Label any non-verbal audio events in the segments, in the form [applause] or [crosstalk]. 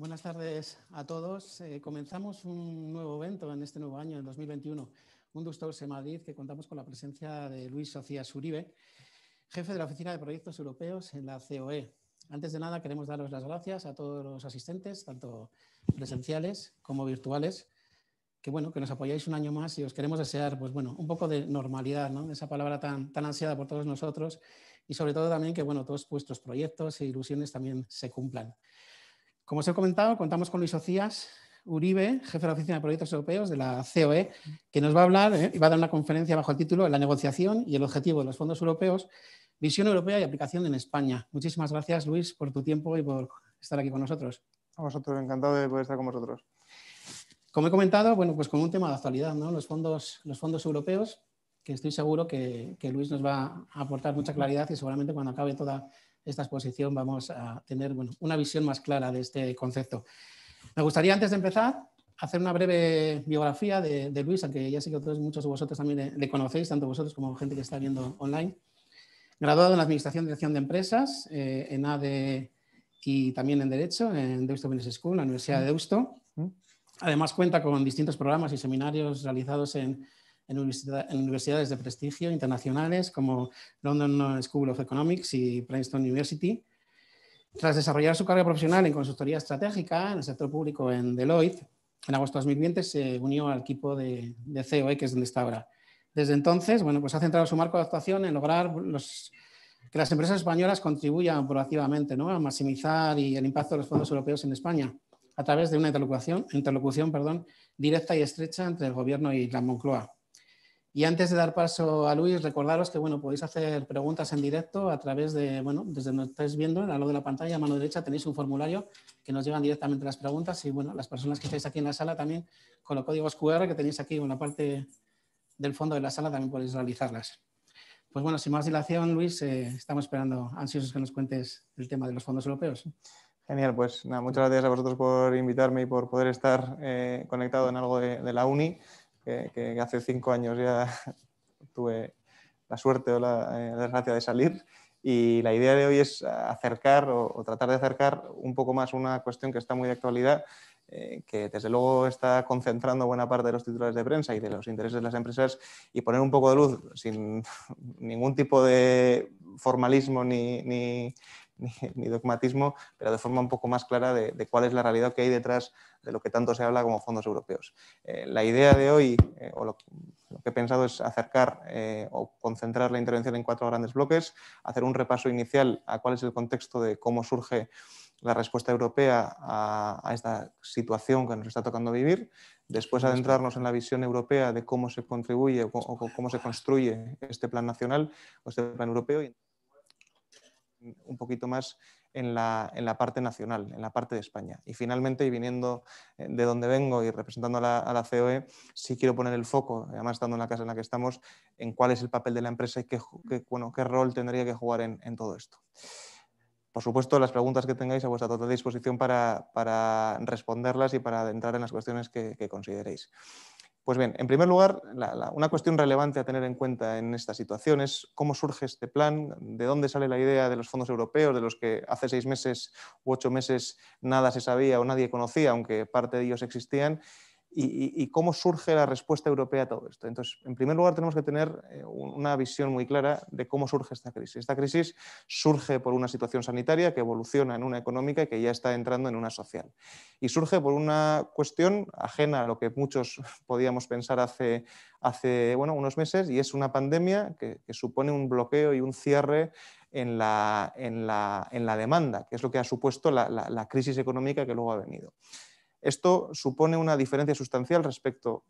Buenas tardes a todos. Eh, comenzamos un nuevo evento en este nuevo año, en 2021, un Talks en Madrid, que contamos con la presencia de Luis Socias Uribe, jefe de la Oficina de Proyectos Europeos en la COE. Antes de nada, queremos daros las gracias a todos los asistentes, tanto presenciales como virtuales, que bueno, que nos apoyáis un año más y os queremos desear, pues bueno, un poco de normalidad, ¿no? Esa palabra tan, tan ansiada por todos nosotros y sobre todo también que, bueno, todos vuestros proyectos e ilusiones también se cumplan. Como os he comentado, contamos con Luis Ocias, Uribe, jefe de la Oficina de Proyectos Europeos de la COE, que nos va a hablar eh, y va a dar una conferencia bajo el título La negociación y el objetivo de los fondos europeos, visión europea y aplicación en España. Muchísimas gracias, Luis, por tu tiempo y por estar aquí con nosotros. A vosotros, encantado de poder estar con vosotros. Como he comentado, bueno, pues con un tema de actualidad, ¿no? Los fondos, los fondos europeos, que estoy seguro que, que Luis nos va a aportar mucha claridad y seguramente cuando acabe toda esta exposición vamos a tener una visión más clara de este concepto. Me gustaría antes de empezar hacer una breve biografía de, Luis, aunque ya sé que muchos de vosotros también le, conocéis, tanto vosotros como gente que está viendo online. Graduado en Administración de Dirección de Empresas, eh, en ADE y también en Derecho, en Deusto Business School, la Universidad de mm. Deusto. Mm. Además cuenta con distintos programas y seminarios realizados en en, universidades de prestigio internacionales como London School of Economics y Princeton University. Tras desarrollar su carrera profesional en consultoría estratégica en el sector público en Deloitte, en agosto de 2020 se unió al equipo de, COE, e, que es donde está ahora. Desde entonces, bueno, pues ha centrado su marco de actuación en lograr los, que las empresas españolas contribuyan proactivamente ¿no? a maximizar y el impacto de los fondos europeos en España a través de una interlocución, interlocución perdón, directa y estrecha entre el Gobierno y la Moncloa. Y antes de dar paso a Luis, recordaros que bueno, podéis hacer preguntas en directo a través de, bueno, desde donde estáis viendo, en lado de la pantalla, a mano derecha, tenéis un formulario que nos llevan directamente las preguntas. Y bueno, las personas que estáis aquí en la sala también, con los códigos QR que tenéis aquí en la parte del fondo de la sala, también podéis realizarlas. Pues bueno, sin más dilación, Luis, eh, estamos esperando ansiosos que nos cuentes el tema de los fondos europeos. Genial, pues nada, muchas gracias a vosotros por invitarme y por poder estar eh, conectado en algo de, de la UNI que, hace cinco años ya [laughs] tuve la suerte o eh, la, desgracia de salir. Y la idea de hoy es acercar o, tratar de acercar un poco más una cuestión que está muy de actualidad, eh, que desde luego está concentrando buena parte de los titulares de prensa y de los intereses de las empresas, y poner un poco de luz sin [laughs] ningún tipo de formalismo ni [laughs] ni, dogmatismo, pero de forma un poco más clara de, cuál es la realidad que hay detrás de lo que tanto se habla como fondos europeos. Eh, la idea de hoy, eh, o lo, que he pensado, es acercar eh, o concentrar la intervención en cuatro grandes bloques, hacer un repaso inicial a cuál es el contexto de cómo surge la respuesta europea a, esta situación que nos está tocando vivir, después adentrarnos en la visión europea de cómo se contribuye o, o cómo se construye este plan nacional o este plan europeo un poquito más en la, parte nacional, en la parte de España. Y finalmente, y viniendo eh, de donde vengo y representando a la, COE, sí quiero poner el foco, además estando en la casa en la que estamos, en cuál es el papel de la empresa y qué, qué, rol tendría que jugar en, en todo esto. Por supuesto, las preguntas que tengáis a vuestra total disposición para, responderlas y para entrar en las cuestiones que consideréis. Pues bien, en primer lugar, una cuestión relevante a tener en cuenta en esta situación es cómo surge este plan, de dónde sale la idea de los fondos europeos, de los que hace seis meses u ocho meses nada se sabía o nadie conocía, aunque parte de ellos existían, y, cómo surge la respuesta europea a todo esto. Entonces, en primer lugar, tenemos que tener eh, una visión muy clara de cómo surge esta crisis. Esta crisis surge por una situación sanitaria que evoluciona en una económica y que ya está entrando en una social. Y surge por una cuestión ajena a lo que muchos [laughs] podíamos pensar hace, unos meses, y es una pandemia que, supone un bloqueo y un cierre en la, demanda, que es lo que ha supuesto la crisis económica que luego ha venido. Esto supone una diferencia sustancial respecto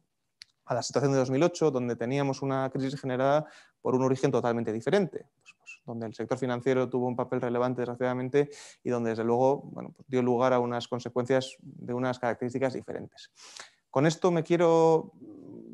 a la situación de 2008, donde teníamos una crisis generada por un origen totalmente diferente, pues, pues, donde el sector financiero tuvo un papel relevante, desgraciadamente, y donde, desde luego, pues, dio lugar a unas consecuencias de unas características diferentes. Con esto me quiero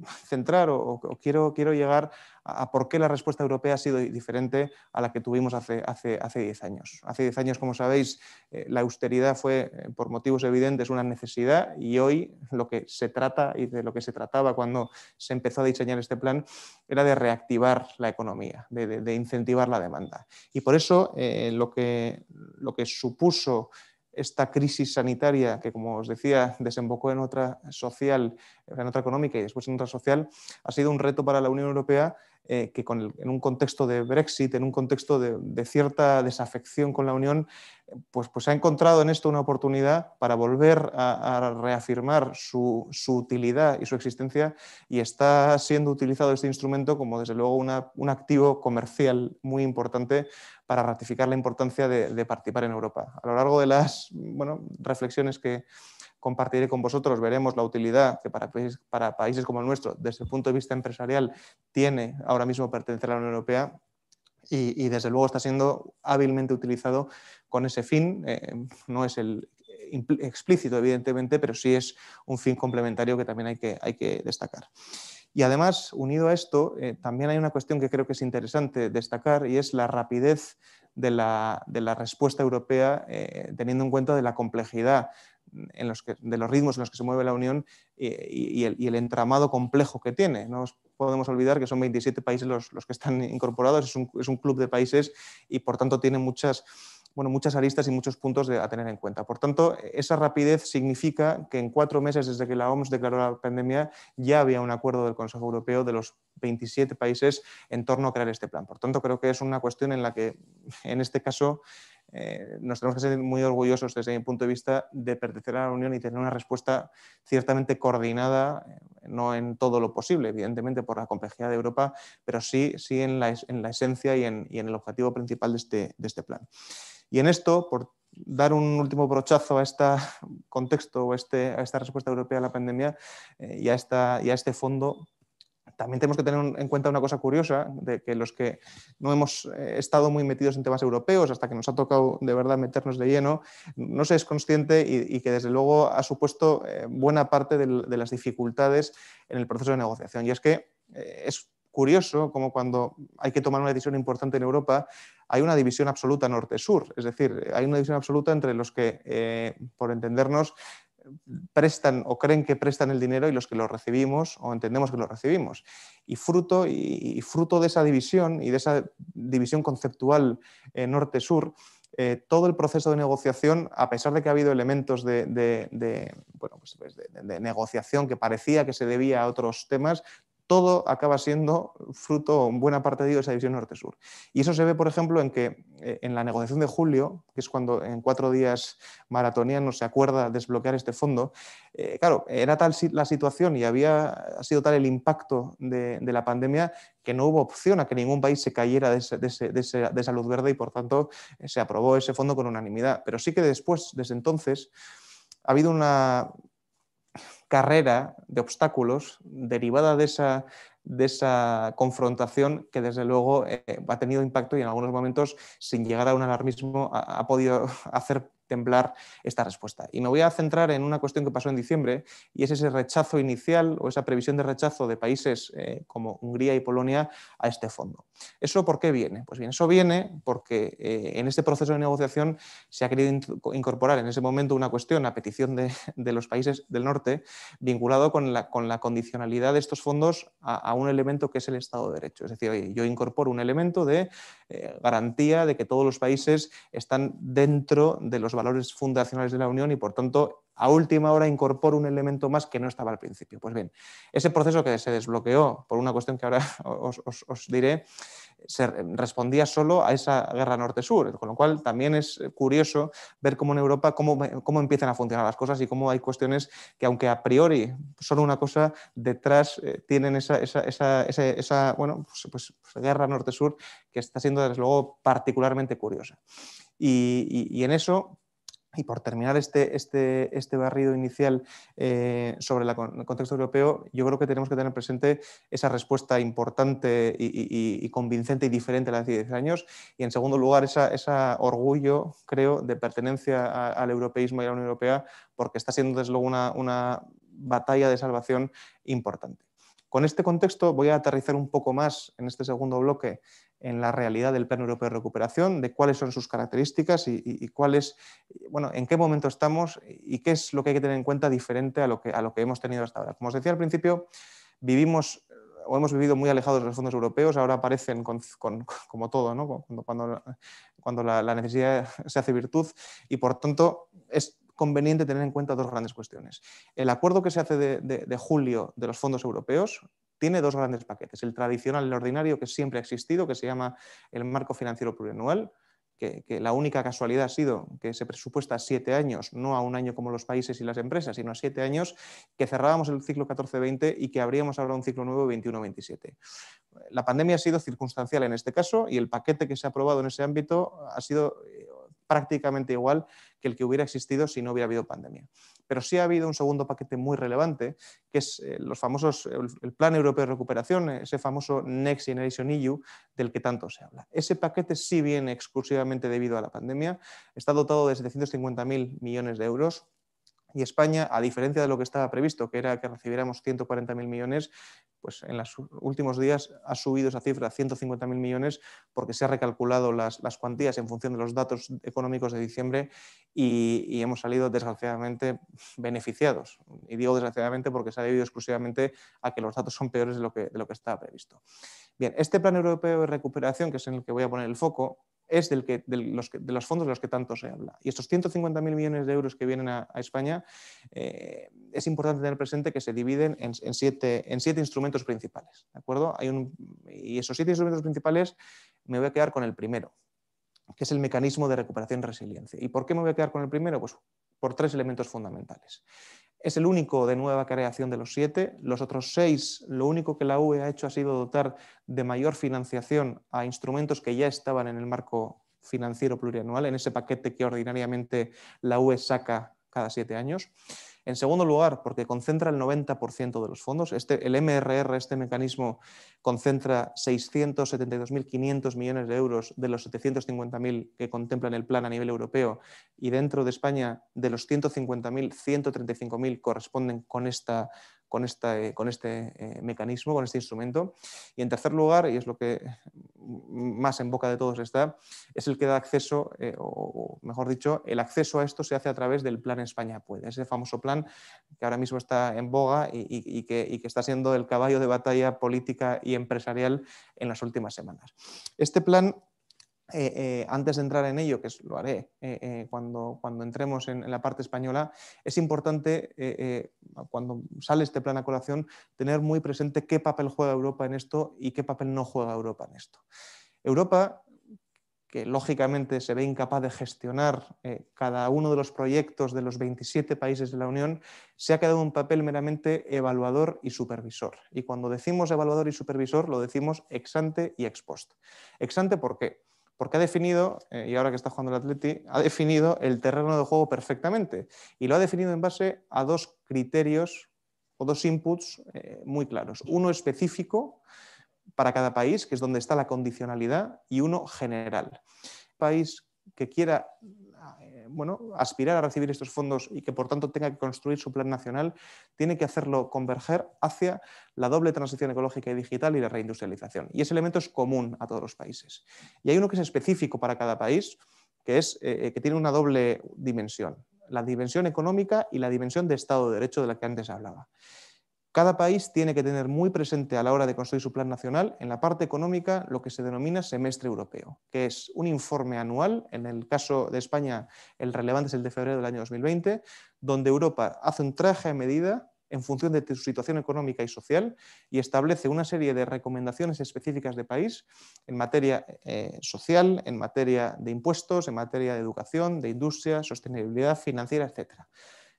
centrar o, quiero, quiero, llegar a, por qué la respuesta europea ha sido diferente a la que tuvimos hace, hace, hace años. Hace diez años, como sabéis, eh, la austeridad fue, eh, por motivos evidentes, una necesidad y hoy lo que se trata y de lo que se trataba cuando se empezó a diseñar este plan era de reactivar la economía, de, incentivar la demanda. Y por eso eh, lo, que, lo que supuso esta crisis sanitaria que, como os decía, desembocó en otra social, en otra económica y después en otra social, ha sido un reto para la Unión Europea eh, que en un contexto de Brexit, en un contexto de, cierta desafección con la Unión, pues, pues ha encontrado en esto una oportunidad para volver a, reafirmar su, utilidad y su existencia y está siendo utilizado este instrumento como desde luego un activo comercial muy importante para ratificar la importancia de, participar en Europa. A lo largo de las bueno, reflexiones que compartiré con vosotros, veremos la utilidad que para, países como el nuestro, desde el punto de vista empresarial, tiene ahora mismo pertenecer a la Unión Europea. Y, desde luego está siendo hábilmente utilizado con ese fin. Eh, no es el explícito, evidentemente, pero sí es un fin complementario que también hay que, hay que destacar. Y además, unido a esto, eh, también hay una cuestión que creo que es interesante destacar y es la rapidez de la, respuesta europea, eh, teniendo en cuenta de la complejidad de los ritmos en los que se mueve la Unión y, el, entramado complejo que tiene. No podemos olvidar que son 27 países los, que están [laughs] incorporados, es un, club de países y por tanto tiene muchas, muchas aristas y muchos puntos a tener en cuenta. Por tanto, esa rapidez significa que en cuatro meses desde que la OMS declaró la pandemia ya había un acuerdo del Consejo Europeo de los 27 países en torno a crear este plan. Por tanto, creo que es una cuestión en la que, en este caso, eh, nos tenemos que ser muy orgullosos desde mi punto de vista de pertenecer a la Unión y tener una respuesta ciertamente coordinada, eh, no en todo lo posible, evidentemente por la complejidad de Europa, pero sí, sí en, la, esencia y en, el objetivo principal de este, de este plan. Y en esto, por dar un último brochazo a este contexto o a, este, a esta respuesta europea a la pandemia eh, y a este fondo, también tenemos que tener en cuenta una cosa curiosa, de que los que no hemos eh, estado muy metidos en temas europeos hasta que nos ha tocado de verdad meternos de lleno, no se es consciente y, que desde luego ha supuesto eh, buena parte de, las dificultades en el proceso de negociación. Y es que eh, es curioso como cuando hay que tomar una decisión importante en Europa, hay una división absoluta norte-sur, es decir, hay una división absoluta entre los que, por entendernos, prestan o creen que prestan el dinero y los que lo recibimos o entendemos que lo recibimos. Y fruto, y, fruto de esa división y de esa división conceptual eh, norte-sur, eh, todo el proceso de negociación, a pesar de que ha habido elementos de, pues, pues, negociación que parecía que se debía a otros temas, todo acaba siendo fruto, buena parte de de esa división norte-sur. Y eso se ve, por ejemplo, en que eh, en la negociación de julio, que es cuando en cuatro días no se acuerda desbloquear este fondo, eh, claro, era tal la situación y había ha sido tal el impacto de, la pandemia que no hubo opción a que ningún país se cayera de esa luz verde y, por tanto, se aprobó ese fondo con unanimidad. Pero sí que después, desde entonces, ha habido una carrera de obstáculos derivada de esa, de esa confrontación que desde luego eh, ha tenido impacto y en algunos momentos, sin llegar a un alarmismo, ha podido [laughs] hacer temblar esta respuesta. Y me voy a centrar en una cuestión que pasó en diciembre y es ese rechazo inicial o esa previsión de rechazo de países eh, como Hungría y Polonia a este fondo. ¿Eso por qué viene? Pues bien, eso viene porque eh, en este proceso de negociación se ha querido incorporar en ese momento una cuestión a petición de, los países del norte vinculado con la, con la condicionalidad de estos fondos a, un elemento que es el Estado de Derecho. Es decir, yo incorporo un elemento de eh, garantía de que todos los países están dentro de los valores fundacionales de la Unión y, por tanto, a última hora incorpora un elemento más que no estaba al principio. Pues bien, ese proceso que se desbloqueó por una cuestión que ahora [laughs] os, diré, se respondía solo a esa guerra norte-sur, con lo cual también es curioso ver cómo en Europa, cómo, cómo, empiezan a funcionar las cosas y cómo hay cuestiones que aunque a priori son una cosa, detrás eh, tienen esa, esa, esa, bueno, pues, pues, pues, guerra norte-sur que está siendo desde luego particularmente curiosa. y en eso y por terminar este, este, este barrido inicial eh, sobre el contexto europeo, yo creo que tenemos que tener presente esa respuesta importante y, convincente y diferente a la de hace 10 años. Y en segundo lugar, ese orgullo, creo, de pertenencia al europeísmo y a la Unión Europea, porque está siendo desde luego una, una batalla de salvación importante. Con este contexto voy a aterrizar un poco más en este segundo bloque en la realidad del Plan Europeo de Recuperación, de cuáles son sus características y, bueno, en qué momento estamos y qué es lo que hay que tener en cuenta diferente a lo que, a lo que hemos tenido hasta ahora. Como os decía al principio, vivimos eh, o hemos vivido muy alejados de los fondos europeos, ahora aparecen [laughs] como todo, ¿no? cuando, la, necesidad [laughs] se hace virtud y por tanto es conveniente tener en cuenta dos grandes cuestiones. El acuerdo que se hace de julio de los fondos europeos, tiene dos grandes paquetes. El tradicional, el ordinario, que siempre ha existido, que se llama el marco financiero plurianual, que, que, la única casualidad ha sido que se presupuesta a siete años, no a un año como los países y las empresas, sino a siete años, que cerrábamos el ciclo 14-20 y que abríamos ahora un ciclo nuevo 21-27. La pandemia ha sido circunstancial en este caso y el paquete que se ha aprobado en ese ámbito ha sido eh, prácticamente igual el que hubiera existido si no hubiera habido pandemia. Pero sí ha habido un segundo paquete muy relevante, que es eh, los famosos, el, Plan Europeo de Recuperación, ese famoso Next Generation EU del que tanto se habla. Ese paquete sí viene exclusivamente debido a la pandemia, está dotado de 750.000 millones de euros, y España, a diferencia de lo que estaba previsto, que era que recibiéramos 140.000 millones, pues en los últimos días ha subido esa cifra a 150.000 millones porque se han recalculado las, cuantías en función de los datos económicos de diciembre y, hemos salido desgraciadamente beneficiados. Y digo desgraciadamente porque se ha debido exclusivamente a que los datos son peores de lo que, de lo que estaba previsto. Bien, este plan europeo de recuperación, que es en el que voy a poner el foco, es del que, de, los fondos de los que tanto se habla. Y estos 150.000 millones de euros que vienen a, España, eh, es importante tener presente que se dividen en, siete, instrumentos principales. ¿de acuerdo? Hay y esos siete instrumentos principales me voy a quedar con el primero, que es el mecanismo de recuperación y resiliencia. ¿Y por qué me voy a quedar con el primero? Pues por tres elementos fundamentales. Es el único de nueva creación de los siete. Los otros seis, lo único que la UE ha hecho ha sido dotar de mayor financiación a instrumentos que ya estaban en el marco financiero plurianual, en ese paquete que ordinariamente la UE saca cada siete años. En segundo lugar, porque concentra el 90% de los fondos. Este, el MRR, este mecanismo, concentra 672.500 millones de euros de los 750.000 que contemplan el plan a nivel europeo y dentro de España de los 150.000, 135.000 corresponden con esta con, esta, eh, con este eh, mecanismo, con este instrumento. Y en tercer lugar, y es lo que más en boca de todos está, es el que da acceso, eh, o, mejor dicho, el acceso a esto se hace a través del Plan España Puede, ese famoso plan que ahora mismo está en boga y, que, y que está siendo el caballo de batalla política y empresarial en las últimas semanas. Este plan eh, eh, antes de entrar en ello, que lo haré eh, cuando, entremos en, la parte española, es importante, cuando sale este plan a colación, tener muy presente qué papel juega Europa en esto y qué papel no juega Europa en esto. Europa, que lógicamente se ve incapaz de gestionar cada uno de los proyectos de los 27 países de la Unión, se ha quedado un papel meramente evaluador y supervisor. Y cuando decimos evaluador y supervisor, lo decimos ex ante y ex post. Ex ante, ¿por qué? porque ha definido, eh, y ahora que está jugando el Atleti, ha definido el terreno de juego perfectamente y lo ha definido en base a dos criterios o dos inputs eh, muy claros. Uno específico para cada país, que es donde está la condicionalidad, y uno general. País que quiera bueno, aspirar a recibir estos fondos y que por tanto tenga que construir su plan nacional, tiene que hacerlo converger hacia la doble transición ecológica y digital y la reindustrialización. Y ese elemento es común a todos los países. Y hay uno que es específico para cada país, que, es, eh, que tiene una doble dimensión, la dimensión económica y la dimensión de Estado de Derecho de la que antes hablaba. Cada país tiene que tener muy presente a la hora de construir su plan nacional en la parte económica lo que se denomina semestre europeo, que es un informe anual, en el caso de España el relevante es el de febrero del año 2020, donde Europa hace un traje a medida en función de su situación económica y social y establece una serie de recomendaciones específicas de país en materia eh, social, en materia de impuestos, en materia de educación, de industria, sostenibilidad financiera, etcétera,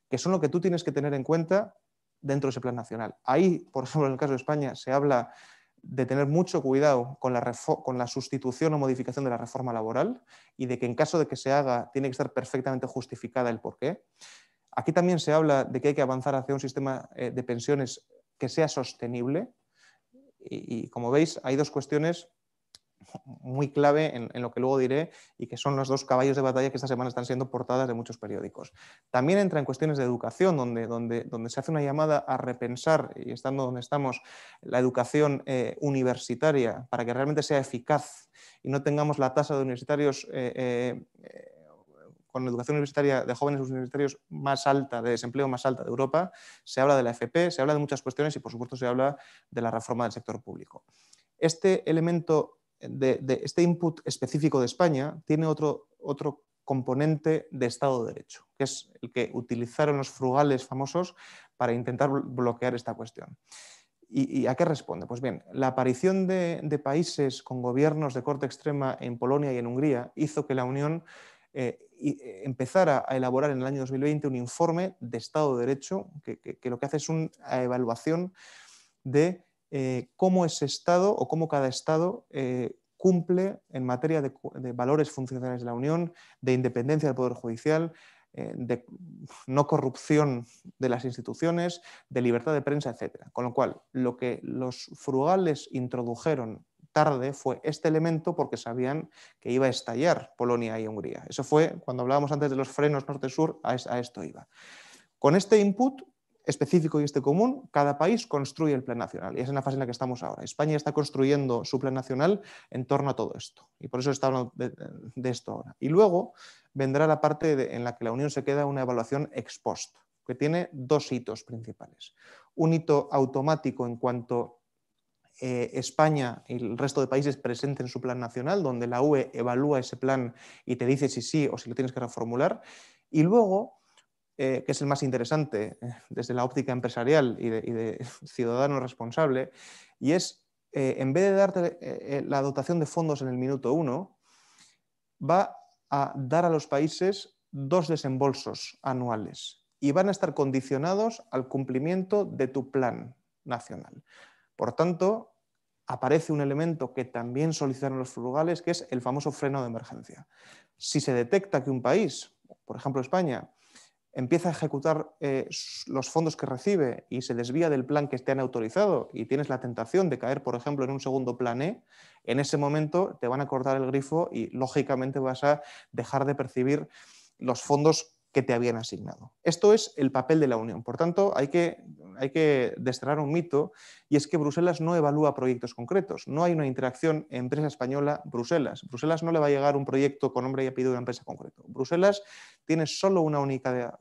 que son lo que tú tienes que tener en cuenta dentro de ese plan nacional. Ahí, por ejemplo, en el caso de España, se habla de tener mucho cuidado con la, sustitución o modificación de la reforma laboral y de que en caso de que se haga tiene que estar perfectamente justificada el porqué. Aquí también se habla de que hay que avanzar hacia un sistema eh, de pensiones que sea sostenible y como veis hay dos cuestiones muy clave en, lo que luego diré y que son los dos caballos de batalla que esta semana están siendo portadas de muchos periódicos. También entra en cuestiones de educación, donde, donde, donde se hace una llamada a repensar, y estando donde estamos, la educación eh, universitaria para que realmente sea eficaz y no tengamos la tasa de universitarios... Eh, eh, con educación universitaria de jóvenes universitarios más alta, de desempleo más alta de Europa, se habla de la FP, se habla de muchas cuestiones y por supuesto se habla de la reforma del sector público. Este elemento de, este input específico de España tiene otro, componente de Estado de Derecho, que es el que utilizaron los frugales famosos para intentar bloquear esta cuestión. ¿Y, a qué responde? Pues bien, la aparición de, países con gobiernos de corte extrema en Polonia y en Hungría hizo que la Unión eh, eh, empezara a elaborar en el año 2020 un informe de Estado de Derecho que lo que hace es una evaluación de eh, cómo ese Estado o cómo cada Estado eh, cumple en materia de, valores funcionales de la Unión, de independencia del Poder Judicial, eh, de no corrupción de las instituciones, de libertad de prensa, etc. Con lo cual, lo que los frugales introdujeron tarde fue este elemento porque sabían que iba a estallar Polonia y Hungría. Eso fue cuando hablábamos antes de los frenos norte-sur, a, a esto iba. Con este input específico y este común, cada país construye el plan nacional. Y es en la fase en la que estamos ahora. España está construyendo su plan nacional en torno a todo esto. Y por eso está hablando de, esto ahora. Y luego vendrá la parte en la que la Unión se queda una evaluación ex post, que tiene dos hitos principales. Un hito automático en cuanto eh, España y el resto de países presenten su plan nacional, donde la UE evalúa ese plan y te dice si sí o si lo tienes que reformular. Y luego eh, que es el más interesante eh, desde la óptica empresarial y de, [laughs] ciudadano responsable, y es, eh, en vez de darte la dotación de fondos en el minuto uno, va a dar a los países dos desembolsos anuales y van a estar condicionados al cumplimiento de tu plan nacional. Por tanto, aparece un elemento que también solicitaron los frugales, que es el famoso freno de emergencia. Si se detecta que un país, por ejemplo España, empieza a ejecutar eh, los fondos que recibe y se desvía del plan que te han autorizado y tienes la tentación de caer, por ejemplo, en un segundo plan E, en ese momento te van a cortar el grifo y lógicamente vas a dejar de percibir los fondos que te habían asignado. Esto es el papel de la Unión. Por tanto, hay que, hay que desterrar un mito y es que Bruselas no evalúa proyectos concretos. No hay una interacción empresa española-Bruselas. Bruselas no le va a llegar un proyecto con nombre y apellido de una empresa concreto. Bruselas tiene solo una única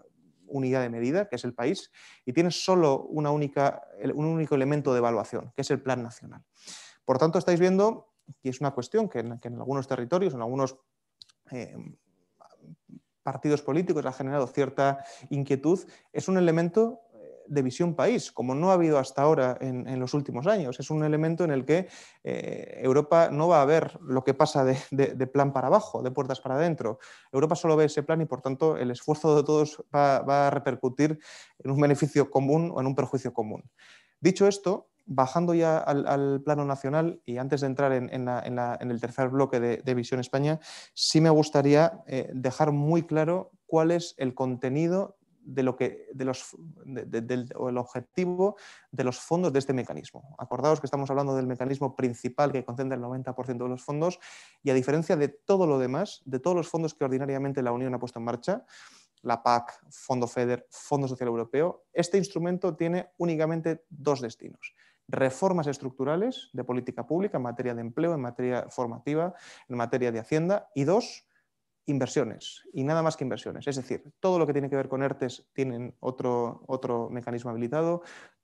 unidad de medida, que es el país, y tiene solo una única, un único elemento de evaluación, que es el plan nacional. Por tanto, estáis viendo, que es una cuestión que en, algunos territorios, en algunos eh, partidos políticos ha generado cierta inquietud, es un elemento de visión país, como no ha habido hasta ahora en, los últimos años. Es un elemento en el que eh, Europa no va a ver lo que pasa de, plan para abajo, de puertas para adentro. Europa solo ve ese plan y, por tanto, el esfuerzo de todos va, a repercutir en un beneficio común o en un perjuicio común. Dicho esto, bajando ya al, plano nacional y antes de entrar en, el tercer bloque de, Visión España, sí me gustaría eh, dejar muy claro cuál es el contenido de lo que, de los, del el objetivo de los fondos de este mecanismo. Acordaos que estamos hablando del mecanismo principal que concentra el 90% de los fondos y a diferencia de todo lo demás, de todos los fondos que ordinariamente la Unión ha puesto en marcha, la PAC, Fondo FEDER, Fondo Social Europeo, este instrumento tiene únicamente dos destinos. Reformas estructurales de política pública en materia de empleo, en materia formativa, en materia de hacienda y dos, inversiones y nada más que inversiones. Es decir, todo lo que tiene que ver con ERTES tienen otro, otro mecanismo habilitado,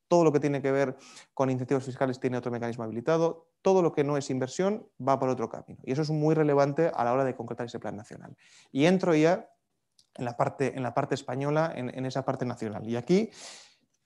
todo lo que tiene que ver con incentivos fiscales tiene otro mecanismo habilitado, todo lo que no es inversión va por otro camino. Y eso es muy relevante a la hora de concretar ese plan nacional. Y entro ya en la parte, en la parte española, en, esa parte nacional. Y aquí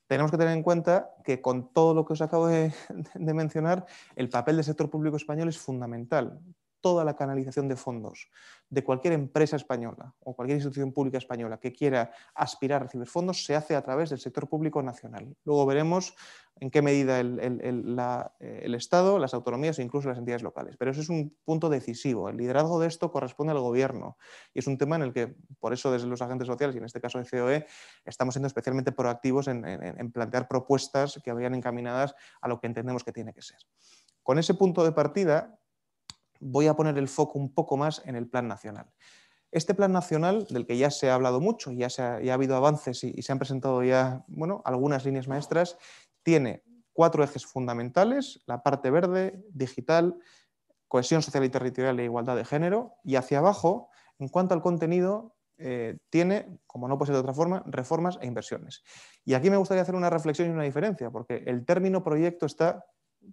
tenemos que tener en cuenta que con todo lo que os acabo de, [laughs] mencionar, el papel del sector público español es fundamental, toda la canalización de fondos de cualquier empresa española o cualquier institución pública española que quiera aspirar a recibir fondos se hace a través del sector público nacional. Luego veremos en qué medida el, eh, Estado, las autonomías e incluso las entidades locales. Pero ese es un punto decisivo. El liderazgo de esto corresponde al gobierno y es un tema en el que, por eso desde los agentes sociales y en este caso el COE, estamos siendo especialmente proactivos en plantear propuestas que vayan encaminadas a lo que entendemos que tiene que ser. Con ese punto de partida, voy a poner el foco un poco más en el plan nacional. Este plan nacional, del que ya se ha hablado mucho, ya, ha, ya ha habido avances y, se han presentado ya bueno, algunas líneas maestras, tiene cuatro ejes fundamentales, la parte verde, digital, cohesión social y territorial e igualdad de género, y hacia abajo, en cuanto al contenido, eh, tiene, como no puede ser de otra forma, reformas e inversiones. Y aquí me gustaría hacer una reflexión y una diferencia, porque el término proyecto está,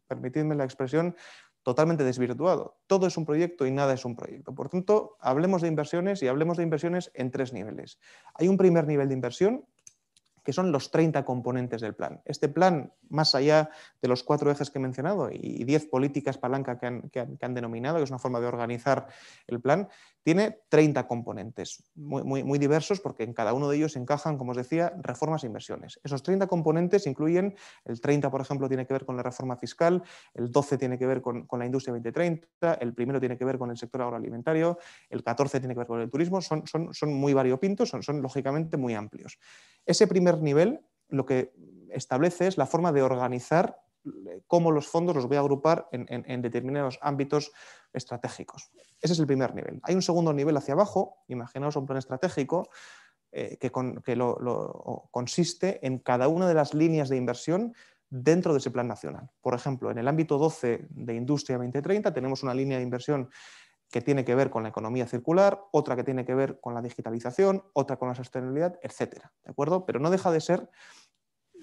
permitidme la expresión, totalmente desvirtuado. Todo es un proyecto y nada es un proyecto. Por tanto, hablemos de inversiones y hablemos de inversiones en tres niveles. Hay un primer nivel de inversión que son los 30 componentes del plan. Este plan, más allá de los cuatro ejes que he mencionado y 10 políticas palanca que han, denominado, que es una forma de organizar el plan, tiene 30 componentes, muy, diversos porque en cada uno de ellos encajan, como os decía, reformas e inversiones. Esos 30 componentes incluyen, el 30, por ejemplo, tiene que ver con la reforma fiscal, el 12 tiene que ver con, la industria 2030, el primero tiene que ver con el sector agroalimentario, el 14 tiene que ver con el turismo, son, muy variopintos, son lógicamente muy amplios. Ese primer nivel lo que establece es la forma de organizar eh, cómo los fondos los voy a agrupar en, determinados ámbitos estratégicos. Ese es el primer nivel. Hay un segundo nivel hacia abajo, imaginaos un plan estratégico, eh, que, consiste en cada una de las líneas de inversión dentro de ese plan nacional. Por ejemplo, en el ámbito 12 de Industria 2030 tenemos una línea de inversión que tiene que ver con la economía circular, otra que tiene que ver con la digitalización, otra con la sostenibilidad, etcétera. ¿De acuerdo? Pero no deja de ser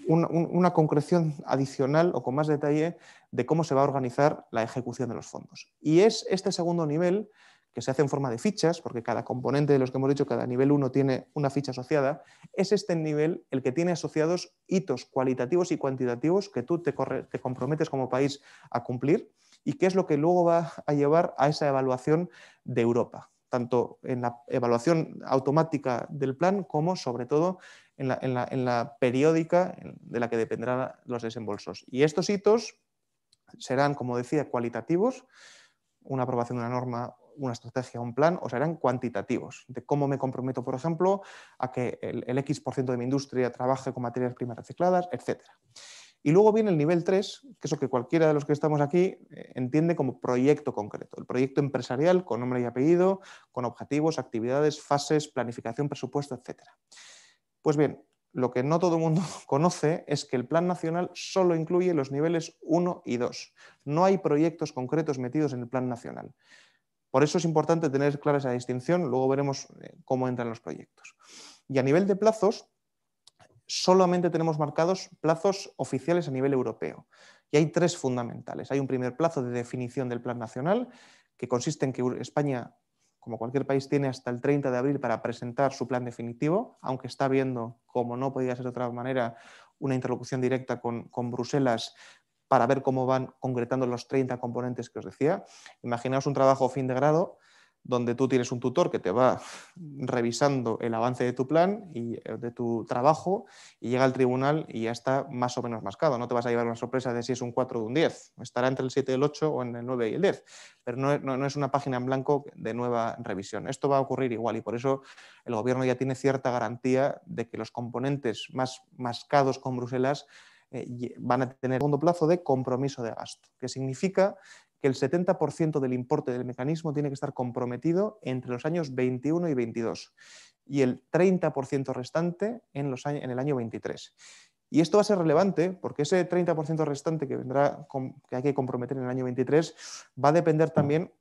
una, concreción adicional o con más detalle de cómo se va a organizar la ejecución de los fondos. Y es este segundo nivel que se hace en forma de fichas, porque cada componente de los que hemos dicho, cada nivel uno tiene una ficha asociada, es este nivel el que tiene asociados hitos cualitativos y cuantitativos que tú te comprometes como país a cumplir y qué es lo que luego va a llevar a esa evaluación de Europa, tanto en la evaluación automática del plan como sobre todo en la, periódica de la que dependerán los desembolsos. Y estos hitos serán, como decía, cualitativos, una aprobación de una norma una estrategia, un plan, o serán cuantitativos, de cómo me comprometo, por ejemplo, a que el, el X% de mi industria trabaje con materias primas recicladas, etcétera. Y luego viene el nivel 3, que es lo que cualquiera de los que estamos aquí eh, entiende como proyecto concreto, el proyecto empresarial con nombre y apellido, con objetivos, actividades, fases, planificación, presupuesto, etc. Pues bien, lo que no todo el mundo [laughs] conoce es que el Plan Nacional solo incluye los niveles 1 y 2. No hay proyectos concretos metidos en el Plan Nacional. Por eso es importante tener clara esa distinción, luego veremos eh, cómo entran los proyectos. Y a nivel de plazos, solamente tenemos marcados plazos oficiales a nivel europeo. Y hay tres fundamentales. Hay un primer plazo de definición del plan nacional, que consiste en que España, como cualquier país, tiene hasta el 30 de abril para presentar su plan definitivo, aunque está viendo, como no podía ser de otra manera, una interlocución directa con, con Bruselas para ver cómo van concretando los 30 componentes que os decía. Imaginaos un trabajo fin de grado donde tú tienes un tutor que te va revisando el avance de tu plan y eh, de tu trabajo y llega al tribunal y ya está más o menos mascado. No te vas a llevar una sorpresa de si es un 4 o un 10. Estará entre el 7 y el 8 o en el 9 y el 10. Pero no, es una página en blanco de nueva revisión. Esto va a ocurrir igual y por eso el gobierno ya tiene cierta garantía de que los componentes más mascados con Bruselas eh, van a tener un segundo plazo de compromiso de gasto, que significa que el 70% del importe del mecanismo tiene que estar comprometido entre los años 21 y 22 y el 30% restante en, los en el año 23. Y esto va a ser relevante porque ese 30% restante que, vendrá, que hay que comprometer en el año 23 va a depender mm. también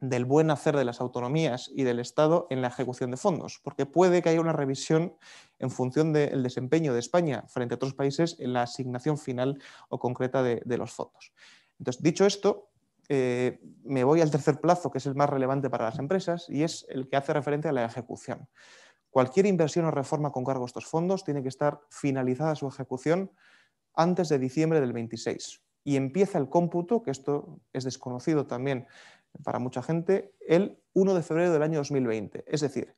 del buen hacer de las autonomías y del Estado en la ejecución de fondos, porque puede que haya una revisión en función del desempeño de España frente a otros países en la asignación final o concreta de los fondos. Entonces, dicho esto, eh, me voy al tercer plazo, que es el más relevante para las empresas, y es el que hace referencia a la ejecución. Cualquier inversión o reforma con cargo a estos fondos tiene que estar finalizada su ejecución antes de diciembre del 26. Y empieza el cómputo, que esto es desconocido también para mucha gente, el 1 de febrero del año 2020. Es decir,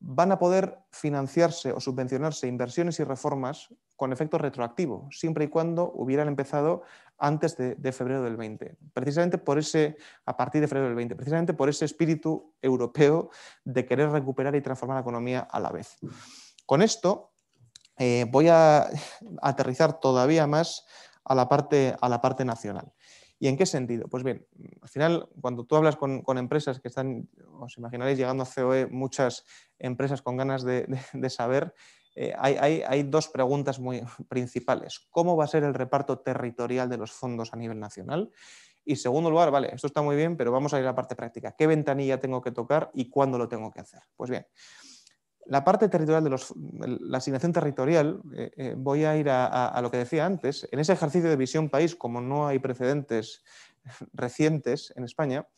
van a poder financiarse o subvencionarse inversiones y reformas con efecto retroactivo, siempre y cuando hubieran empezado antes de, febrero del 20, precisamente por ese, a partir de febrero del 20, precisamente por ese espíritu europeo de querer recuperar y transformar la economía a la vez. Con esto eh, voy a [laughs] aterrizar todavía más a la parte nacional. ¿Y en qué sentido? Pues bien, mm, al final, cuando tú hablas con, empresas que están, os imaginaréis, llegando a COE, muchas empresas con ganas de, saber, eh, hay, hay, dos preguntas muy principales. ¿Cómo va a ser el reparto territorial de los fondos a nivel nacional? Y segundo lugar, vale, esto está muy bien, pero vamos a ir a la parte práctica. ¿Qué ventanilla tengo que tocar y cuándo lo tengo que hacer? Pues bien, la parte territorial de los, la asignación territorial, eh, eh, voy a ir a, lo que decía antes, en ese ejercicio de visión país, como no hay precedentes [laughs] recientes en España,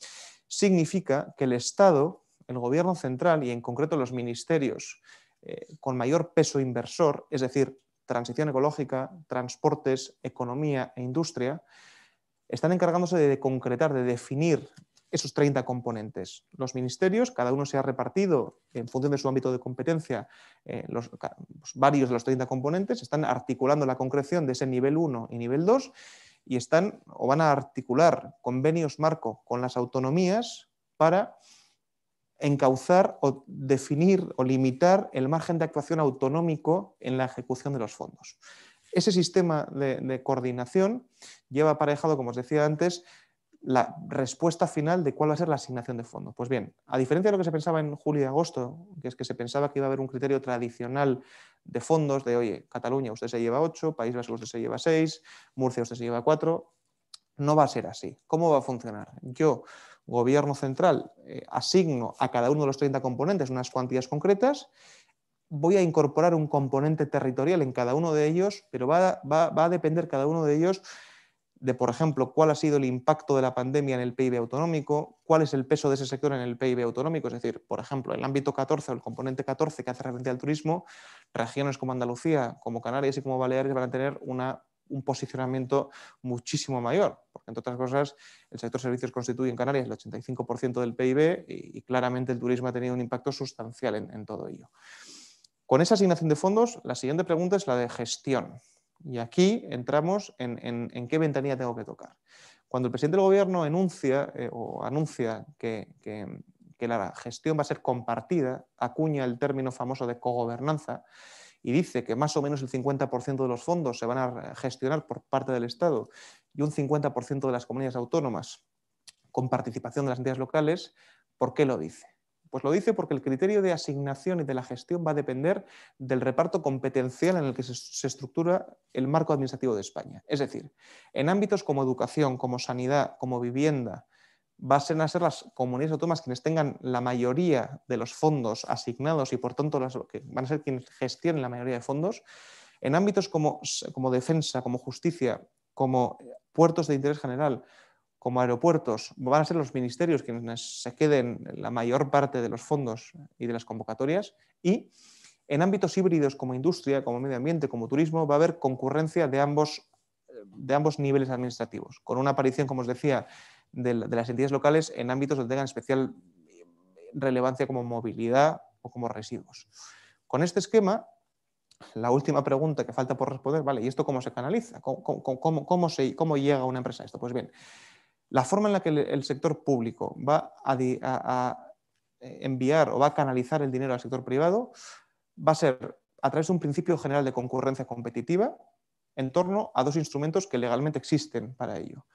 significa que el Estado, el gobierno central y en concreto los ministerios eh, con mayor peso inversor, es decir, transición ecológica, transportes, economía e industria, están encargándose de concretar, de definir esos 30 componentes. Los ministerios, cada uno se ha repartido en función de su ámbito de competencia, eh, los, pues, varios de los 30 componentes, están articulando la concreción de ese nivel 1 y nivel 2 y están o van a articular convenios marco con las autonomías para encauzar o definir o limitar el margen de actuación autonómico en la ejecución de los fondos. Ese sistema de coordinación lleva aparejado, como os decía antes, la respuesta final de cuál va a ser la asignación de fondos. Pues bien, a diferencia de lo que se pensaba en julio y agosto, que es que se pensaba que iba a haber un criterio tradicional de fondos de, oye, Cataluña usted se lleva 8, País Vasco usted se lleva 6, Murcia usted se lleva 4, no va a ser así. ¿Cómo va a funcionar? Yo, gobierno central, eh, asigno a cada uno de los 30 componentes unas cuantías concretas, voy a incorporar un componente territorial en cada uno de ellos, pero va, va a depender cada uno de ellos de, por ejemplo, cuál ha sido el impacto de la pandemia en el PIB autonómico, cuál es el peso de ese sector en el PIB autonómico, es decir, por ejemplo, el ámbito 14 o el componente 14 que hace referencia al turismo, regiones como Andalucía, como Canarias y como Baleares van a tener un posicionamiento muchísimo mayor, porque entre otras cosas el sector servicios constituye en Canarias el 85% del PIB y, claramente el turismo ha tenido un impacto sustancial en todo ello. Con esa asignación de fondos, la siguiente pregunta es la de gestión. Y aquí entramos en, en, qué ventanilla tengo que tocar. Cuando el presidente del gobierno enuncia eh, o anuncia que, que, que la gestión va a ser compartida, acuña el término famoso de cogobernanza, y dice que más o menos el 50% de los fondos se van a gestionar por parte del Estado y un 50% de las comunidades autónomas con participación de las entidades locales, ¿por qué lo dice? Pues lo dice porque el criterio de asignación y de la gestión va a depender del reparto competencial en el que se, estructura el marco administrativo de España. Es decir, en ámbitos como educación, como sanidad, como vivienda, van a ser las comunidades autónomas quienes tengan la mayoría de los fondos asignados y por tanto van a ser quienes gestionen la mayoría de fondos. En ámbitos como defensa, como justicia, como puertos de interés general, como aeropuertos, van a ser los ministerios quienes se queden la mayor parte de los fondos y de las convocatorias y en ámbitos híbridos como industria, como medio ambiente, como turismo, va a haber concurrencia de ambos, de ambos niveles administrativos, con una aparición, como os decía, de, las entidades locales en ámbitos donde tengan especial relevancia como movilidad o como residuos. Con este esquema, la última pregunta que falta por responder, vale, ¿y esto cómo se canaliza? ¿Cómo, cómo, cómo llega una empresa a esto? Pues bien, la forma en la que el sector público va a, eh, enviar o va a canalizar el dinero al sector privado va a ser a través de un principio general de concurrencia competitiva en torno a dos instrumentos que legalmente existen para ello.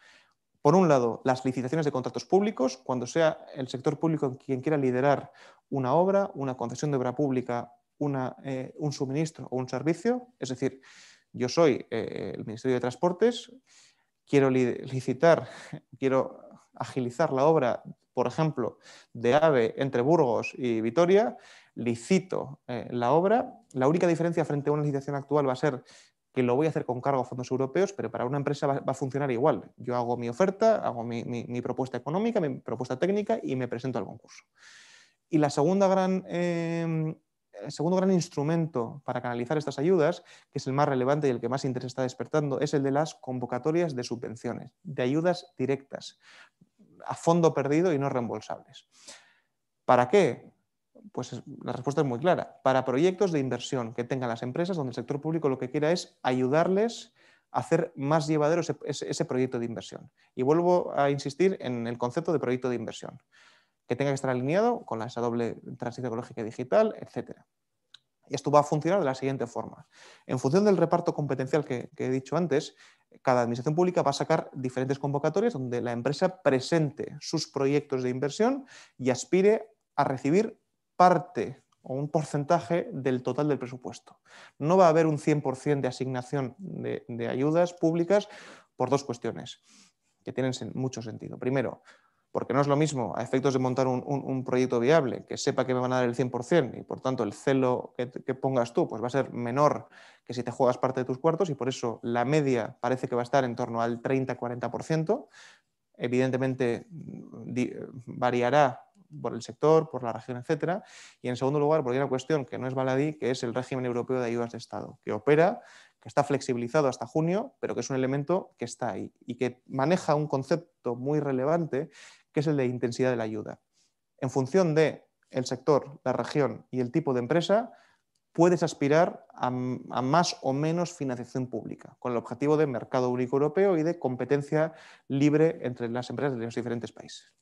Por un lado, las licitaciones de contratos públicos, cuando sea el sector público quien quiera liderar una obra, una concesión de obra pública, eh, un suministro o un servicio, es decir, yo soy eh, el Ministerio de Transportes quiero licitar, [laughs] quiero agilizar la obra, por ejemplo, de AVE entre Burgos y Vitoria, licito eh, la obra. La única diferencia frente a una licitación actual va a ser que lo voy a hacer con cargo a fondos europeos, pero para una empresa va, a funcionar igual. Yo hago mi oferta, hago mi, propuesta económica, mi propuesta técnica y me presento al concurso. Y la segunda gran em, el eh, segundo gran instrumento para canalizar estas ayudas, que es el más relevante y el que más interés está despertando, es el de las convocatorias de subvenciones, de ayudas directas, a fondo perdido y no reembolsables. ¿Para qué? Pues la respuesta es muy clara. Para proyectos de inversión que tengan las empresas donde el sector público lo que quiera es ayudarles a hacer más llevadero ese, ese proyecto de inversión. Y vuelvo a insistir en el concepto de proyecto de inversión que tenga que estar alineado con esa doble transición ecológica digital, etc. Y esto va a funcionar de la siguiente forma. En función del reparto competencial que, he dicho antes, cada administración pública va a sacar diferentes convocatorias donde la empresa presente sus proyectos de inversión y aspire a recibir parte o un porcentaje del total del presupuesto. No va a haber un 100% de asignación de ayudas públicas por dos cuestiones que tienen mucho sentido. Primero, porque no es lo mismo a efectos de montar un, proyecto viable, que sepa que me van a dar el 100% y por tanto el celo que, pongas tú pues va a ser menor que si te juegas parte de tus cuartos y por eso la media parece que va a estar en torno al 30-40%. Evidentemente mm, variará por el sector, por la región, etcétera. Y en segundo lugar, porque hay una cuestión que no es baladí, que es el régimen europeo de ayudas de Estado, que opera que está flexibilizado hasta junio, pero que es un elemento que está ahí y que maneja un concepto muy relevante que es el de intensidad de la ayuda. En función del sector, la región y el tipo de empresa, puedes aspirar a, más o menos financiación pública, con el objetivo de mercado único europeo y de competencia libre entre las empresas de los diferentes países.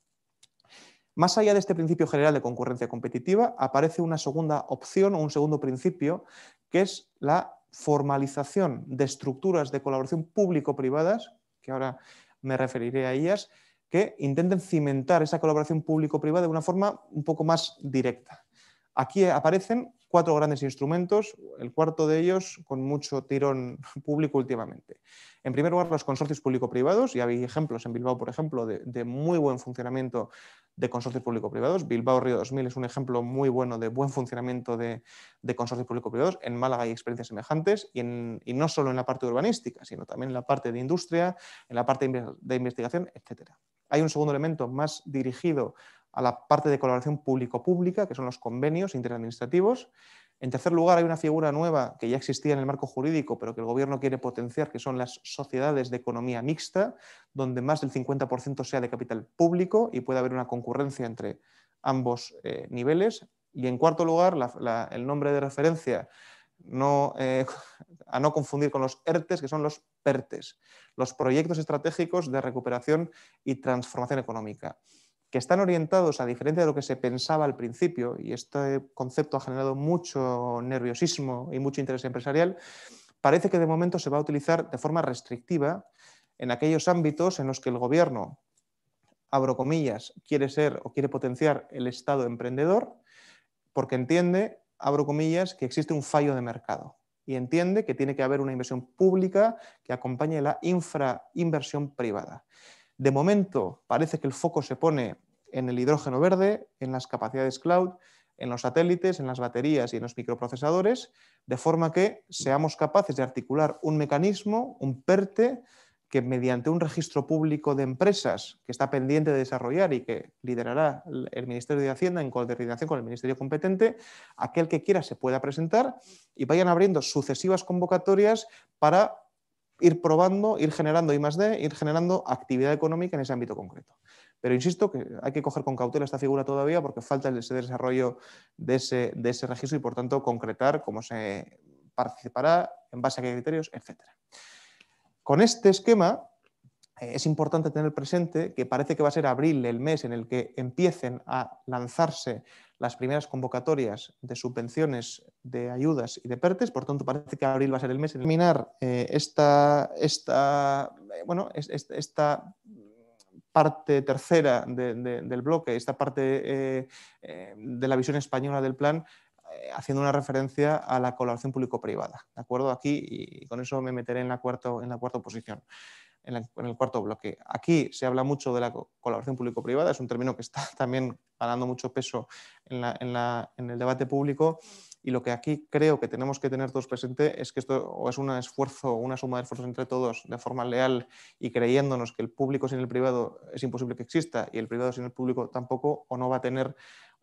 Más allá de este principio general de concurrencia competitiva, aparece una segunda opción o un segundo principio, que es la formalización de estructuras de colaboración público-privadas, que ahora me referiré a ellas, que intenten cimentar esa colaboración público-privada de una forma un poco más directa. Aquí aparecen cuatro grandes instrumentos, el cuarto de ellos con mucho tirón [laughs] público últimamente. En primer lugar, los consorcios público-privados, y hay ejemplos en Bilbao, por ejemplo, de, muy buen funcionamiento de consorcios público-privados. Bilbao Río 2000 es un ejemplo muy bueno de buen funcionamiento de, consorcios público-privados. En Málaga hay experiencias semejantes y, y, no solo en la parte urbanística, sino también en la parte de industria, en la parte de investigación, etcétera. Hay un segundo elemento más dirigido a la parte de colaboración público-pública, que son los convenios interadministrativos. En tercer lugar, hay una figura nueva que ya existía en el marco jurídico, pero que el Gobierno quiere potenciar, que son las sociedades de economía mixta, donde más del 50% sea de capital público y puede haber una concurrencia entre ambos eh, niveles. Y en cuarto lugar, el nombre de referencia no, eh, [laughs] a no confundir con los ERTES, que son los los proyectos estratégicos de recuperación y transformación económica, que están orientados, a diferencia de lo que se pensaba al principio, y este concepto ha generado mucho nerviosismo y mucho interés empresarial, parece que de momento se va a utilizar de forma restrictiva en aquellos ámbitos en los que el gobierno, abro comillas, quiere ser o quiere potenciar el Estado emprendedor, porque entiende, abro comillas, que existe un fallo de mercado y entiende que tiene que haber una inversión pública que acompañe la infrainversión privada. De momento, parece que el foco se pone en el hidrógeno verde, en las capacidades cloud, en los satélites, en las baterías y en los microprocesadores, de forma que seamos capaces de articular un mecanismo, un PERTE, que mediante un registro público de empresas que está pendiente de desarrollar y que liderará el Ministerio de Hacienda en coordinación con el Ministerio competente, aquel que quiera se pueda presentar y vayan abriendo sucesivas convocatorias para ir probando, ir generando I más D, ir generando actividad económica en ese ámbito concreto. Pero insisto que hay que coger con cautela esta figura todavía porque falta el desarrollo de ese, de ese registro y por tanto concretar cómo se participará, en base a qué criterios, etcétera. Con este esquema eh, es importante tener presente que parece que va a ser abril el mes en el que empiecen a lanzarse las primeras convocatorias de subvenciones, de ayudas y de PERTES, por tanto parece que abril va a ser el mes en el que terminar eh, esta, esta, eh, bueno, esta, parte tercera del bloque, esta parte de la visión española del plan, haciendo una referencia a la colaboración público-privada. ¿De acuerdo? Aquí, y con eso me meteré en la, cuarto, en la cuarta posición, en, el cuarto bloque. Aquí se habla mucho de la colaboración público-privada, es un término que está [laughs] también ganando mucho peso en, el debate público. Y lo que aquí creo que tenemos que tener todos presente es que esto o es un esfuerzo, una suma de esfuerzos entre todos de forma leal y creyéndonos que el público sin el privado es imposible que exista y el privado sin el público tampoco o no va a tener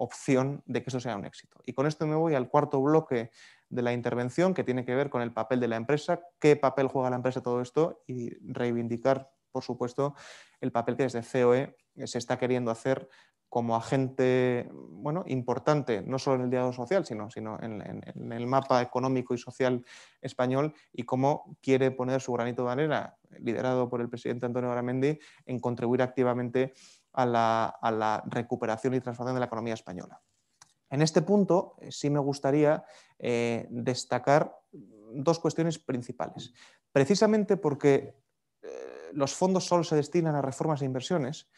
opción de que esto sea un éxito. Y con esto me voy al cuarto bloque de la intervención que tiene que ver con el papel de la empresa, qué papel juega la empresa todo esto y reivindicar, por supuesto, el papel que desde COE se está queriendo hacer como agente bueno, importante, no solo en el diálogo social, sino, sino en, el mapa económico y social español, y cómo quiere poner su granito de arena, liderado por el presidente Antonio Garamendi, en contribuir activamente a la, recuperación y transformación de la economía española. En este punto eh, sí me gustaría eh, destacar dos cuestiones principales. Precisamente porque eh, los fondos solo se destinan a reformas e inversiones,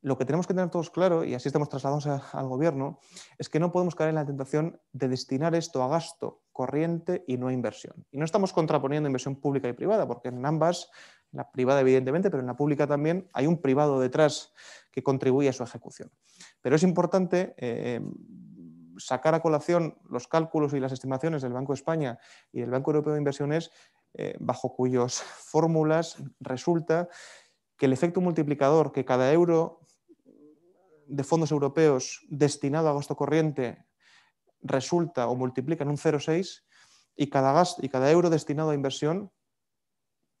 lo que tenemos que tener todos claro, y así estamos trasladados al gobierno, es que no podemos caer en la tentación de destinar esto a gasto corriente y no a inversión. Y no estamos contraponiendo inversión pública y privada, porque en ambas la privada, evidentemente, pero en la pública también hay un privado detrás que contribuye a su ejecución. Pero es importante eh, sacar a colación los cálculos y las estimaciones del Banco de España y del Banco Europeo de Inversiones, eh, bajo cuyas [laughs] fórmulas resulta que el efecto multiplicador que cada euro de fondos europeos destinado a gasto corriente resulta o multiplica en un 0,6 y y cada euro destinado a inversión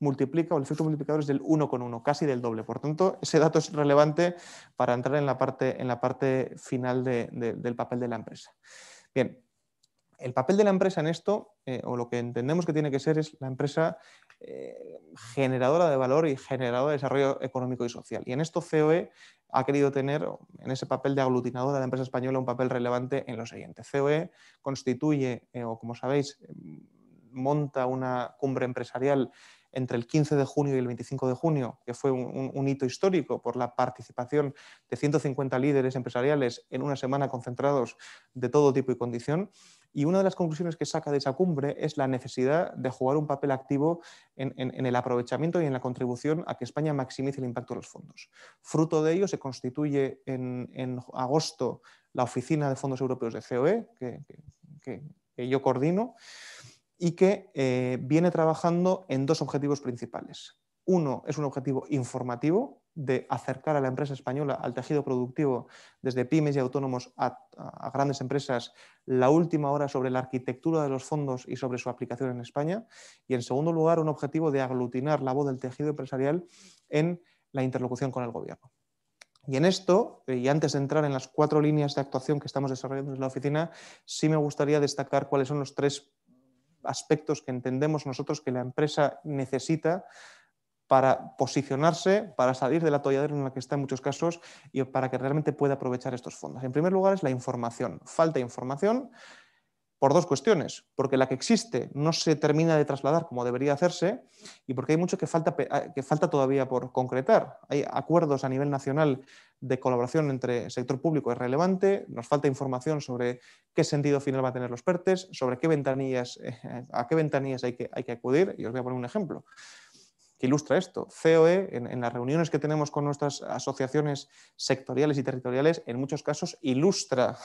multiplica o el efecto multiplicador es del 1 con 1, casi del doble. Por tanto, ese dato es relevante para entrar en la parte, en la parte final del papel de la empresa. Bien, el papel de la empresa en esto, eh, o lo que entendemos que tiene que ser, es la empresa eh, generadora de valor y generadora de desarrollo económico y social. Y en esto COE ha querido tener en ese papel de aglutinadora de la empresa española un papel relevante en lo siguiente. COE constituye, eh, o como sabéis, monta una cumbre empresarial entre el 15 de junio y el 25 de junio, que fue un, hito histórico por la participación de 150 líderes empresariales en una semana concentrados de todo tipo y condición. Y una de las conclusiones que saca de esa cumbre es la necesidad de jugar un papel activo en, el aprovechamiento y en la contribución a que España maximice el impacto de los fondos. Fruto de ello se constituye en, agosto la Oficina de Fondos Europeos de COE, que yo coordino, y que eh, viene trabajando en dos objetivos principales. Uno es un objetivo informativo de acercar a la empresa española al tejido productivo desde pymes y autónomos a, a grandes empresas la última hora sobre la arquitectura de los fondos y sobre su aplicación en España. Y en segundo lugar, un objetivo de aglutinar la voz del tejido empresarial en la interlocución con el gobierno. Y en esto, eh, y antes de entrar en las cuatro líneas de actuación que estamos desarrollando en la oficina, sí me gustaría destacar cuáles son los tres aspectos que entendemos nosotros que la empresa necesita para posicionarse, para salir de la toalladera en la que está en muchos casos y para que realmente pueda aprovechar estos fondos. En primer lugar es la información. Falta información por dos cuestiones, porque la que existe no se termina de trasladar como debería hacerse y porque hay mucho que falta, ah, que falta todavía por concretar. Hay acuerdos a nivel nacional de colaboración entre sector público es relevante, nos falta información sobre qué sentido final va a tener los PERTES, sobre qué ventanillas, eh, eh, a qué ventanillas hay que, hay que acudir, y os voy a poner un ejemplo que ilustra esto. COE, en, las reuniones que tenemos con nuestras asociaciones sectoriales y territoriales, en muchos casos ilustra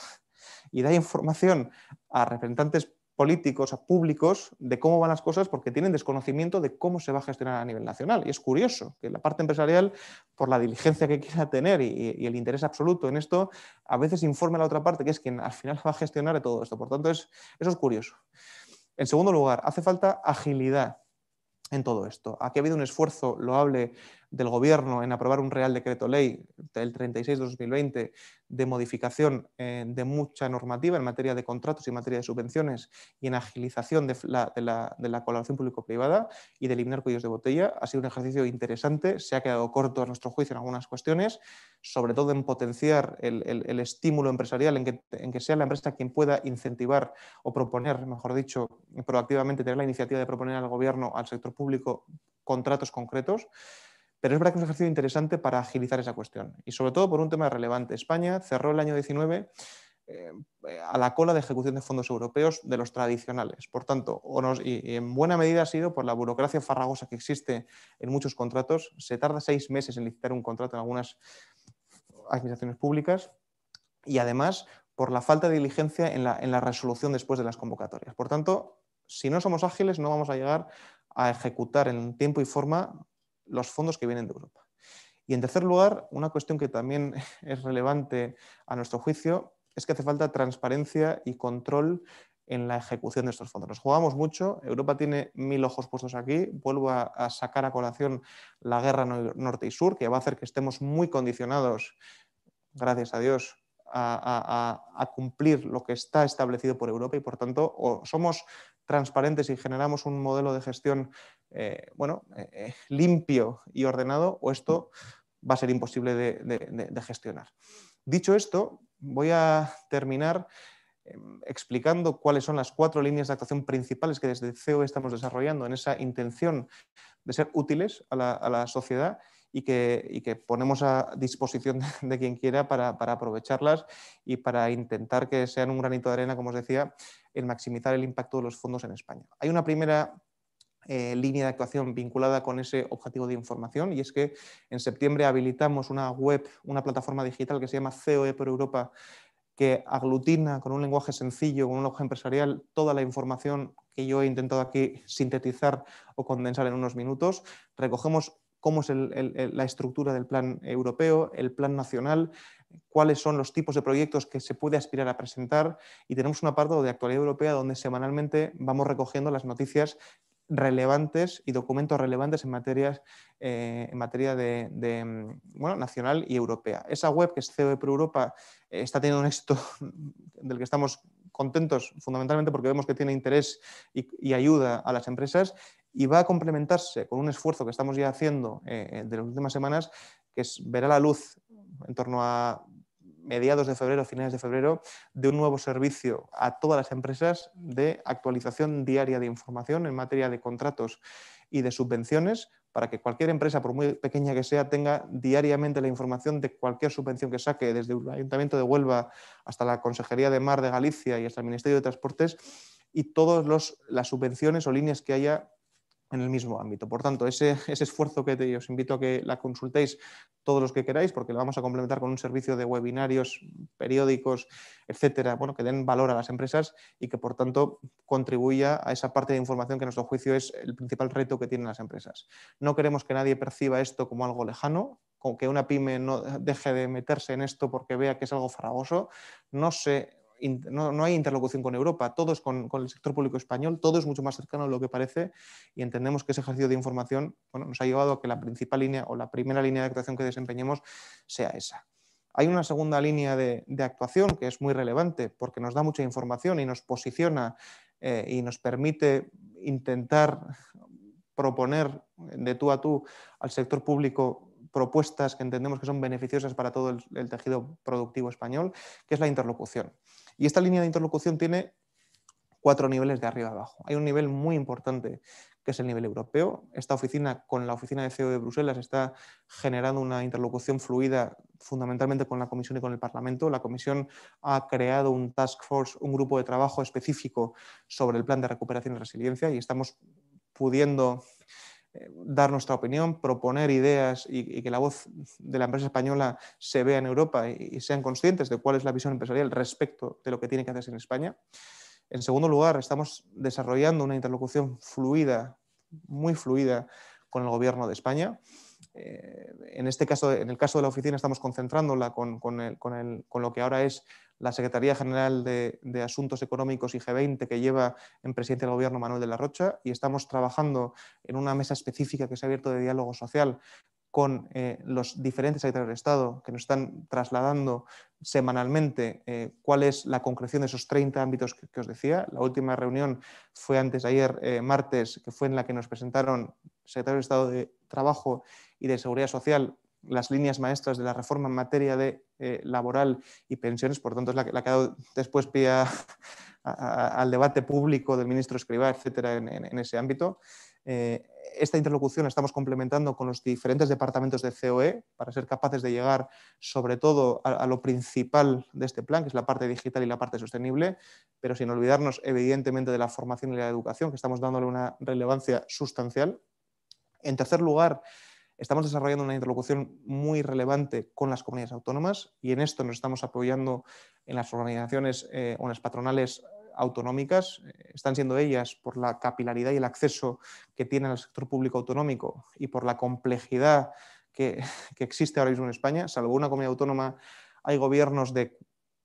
y da información a representantes políticos, a públicos, de cómo van las cosas porque tienen desconocimiento de cómo se va a gestionar a nivel nacional. Y es curioso que la parte empresarial, por la diligencia que quiera tener y, el interés absoluto en esto, a veces informe a la otra parte, que es quien al final va a gestionar todo esto. Por tanto, eso es curioso. En segundo lugar, hace falta agilidad en todo esto. Aquí ha habido un esfuerzo loable del Gobierno en aprobar un Real Decreto Ley, del 36 de 2020, de modificación eh, de mucha normativa en materia de contratos y en materia de subvenciones y en agilización de la, colaboración público-privada y de eliminar cuellos de botella. Ha sido un ejercicio interesante, se ha quedado corto a nuestro juicio en algunas cuestiones, sobre todo en potenciar el, estímulo empresarial, en que, en que sea la empresa quien pueda incentivar o proponer, mejor dicho, proactivamente tener la iniciativa de proponer al gobierno, al sector público, contratos concretos. Pero es verdad que es un ejercicio interesante para agilizar esa cuestión. Y sobre todo por un tema relevante. España cerró el año 19 eh, a la cola de ejecución de fondos europeos de los tradicionales. Por tanto, y, en buena medida ha sido por la burocracia farragosa que existe en muchos contratos. Se tarda seis meses en licitar un contrato en algunas administraciones públicas. Y además por la falta de diligencia en la resolución después de las convocatorias. Por tanto, si no somos ágiles, no vamos a llegar a ejecutar en tiempo y forma los fondos que vienen de Europa. Y en tercer lugar, una cuestión que también [laughs] es relevante a nuestro juicio es que hace falta transparencia y control en la ejecución de estos fondos. Nos jugamos mucho, Europa tiene mil ojos puestos aquí, vuelvo a, sacar a colación la guerra norte y sur, que va a hacer que estemos muy condicionados, gracias a Dios, a, a, cumplir lo que está establecido por Europa y, por tanto, somos transparentes y generamos un modelo de gestión eh, bueno, eh, eh, limpio y ordenado o esto va a ser imposible de, gestionar. Dicho esto, voy a terminar explicando cuáles son las cuatro líneas de actuación principales que desde CEO e estamos desarrollando en esa intención de ser útiles a la, sociedad y que, ponemos a disposición de quien quiera para, para, aprovecharlas y para intentar que sean un granito de arena, como os decía, en maximizar el impacto de los fondos en España. Hay una primera eh, línea de actuación vinculada con ese objetivo de información y es que en septiembre habilitamos una web, una plataforma digital que se llama COE por Europa que aglutina con un lenguaje sencillo, con un lenguaje empresarial, toda la información que yo he intentado aquí sintetizar o condensar en unos minutos. Recogemos cómo es la estructura del plan europeo, el plan nacional, cuáles son los tipos de proyectos que se puede aspirar a presentar y tenemos un apartado de actualidad europea donde semanalmente vamos recogiendo las noticias relevantes y documentos relevantes en, eh, en materia de, mm, nacional y europea. Esa web que es COE Pro Europa eh, está teniendo un éxito [laughs] del que estamos contentos fundamentalmente porque vemos que tiene interés y, ayuda a las empresas y va a complementarse con un esfuerzo que estamos ya haciendo eh, de las últimas semanas que es, verá la luz en torno a mediados de febrero, finales de febrero, de un nuevo servicio a todas las empresas de actualización diaria de información en materia de contratos y de subvenciones para que cualquier empresa, por muy pequeña que sea, tenga diariamente la información de cualquier subvención que saque, desde el Ayuntamiento de Huelva hasta la Consejería de Mar de Galicia y hasta el Ministerio de Transportes, y todas las subvenciones o líneas que haya en el mismo ámbito. Por tanto, ese, esfuerzo que te, os invito a que la consultéis todos los que queráis, porque lo vamos a complementar con un servicio de webinarios, periódicos, etcétera, bueno, que den valor a las empresas y que por tanto contribuya a esa parte de información que en nuestro juicio es el principal reto que tienen las empresas. No queremos que nadie perciba esto como algo lejano, con que una pyme no deje de meterse en esto porque vea que es algo farragoso. No sé no, hay interlocución con Europa, todo es con, el sector público español, todo es mucho más cercano a lo que parece y entendemos que ese ejercicio de información nos ha llevado a que la principal línea o la primera línea de actuación que desempeñemos sea esa. Hay una segunda línea de, actuación que es muy relevante porque nos da mucha información y nos posiciona eh, y nos permite intentar proponer de tú a tú al sector público propuestas que entendemos que son beneficiosas para todo el, tejido productivo español, que es la interlocución. Y esta línea de interlocución tiene cuatro niveles de arriba abajo. Hay un nivel muy importante que es el nivel europeo. Esta oficina con la oficina de CEO de Bruselas está generando una interlocución fluida fundamentalmente con la Comisión y con el Parlamento. La Comisión ha creado un task force, un grupo de trabajo específico sobre el plan de recuperación y resiliencia y estamos pudiendo dar nuestra opinión, proponer ideas y, que la voz de la empresa española se vea en Europa y, sean conscientes de cuál es la visión empresarial respecto de lo que tiene que hacerse en España. En segundo lugar, estamos desarrollando una interlocución fluida, muy fluida, con el gobierno de España. Eh, en, este caso, en el caso de la oficina estamos concentrándola con, con, el, con, el, con lo que ahora es la Secretaría General de, Asuntos Económicos y G20 que lleva en presidente del gobierno Manuel de la Rocha y estamos trabajando en una mesa específica que se ha abierto de diálogo social con eh, los diferentes secretarios de Estado que nos están trasladando semanalmente eh, cuál es la concreción de esos 30 ámbitos que, os decía. La última reunión fue antes de ayer, eh, martes, que fue en la que nos presentaron secretarios de Estado de Trabajo y de Seguridad Social las líneas maestras de la reforma en materia de eh, laboral y pensiones, por tanto es la, que ha quedado después pía al debate público del ministro Escribá, etcétera, en, ese ámbito. Eh, esta interlocución la estamos complementando con los diferentes departamentos de COE para ser capaces de llegar sobre todo a, lo principal de este plan, que es la parte digital y la parte sostenible, pero sin olvidarnos evidentemente de la formación y la educación, que estamos dándole una relevancia sustancial. En tercer lugar, Estamos desarrollando una interlocución muy relevante con las comunidades autónomas y en esto nos estamos apoyando en las organizaciones eh, o en las patronales autonómicas. Eh, están siendo ellas, por la capilaridad y el acceso que tienen al sector público autonómico y por la complejidad [laughs] que, existe ahora mismo en España, salvo una comunidad autónoma, hay gobiernos de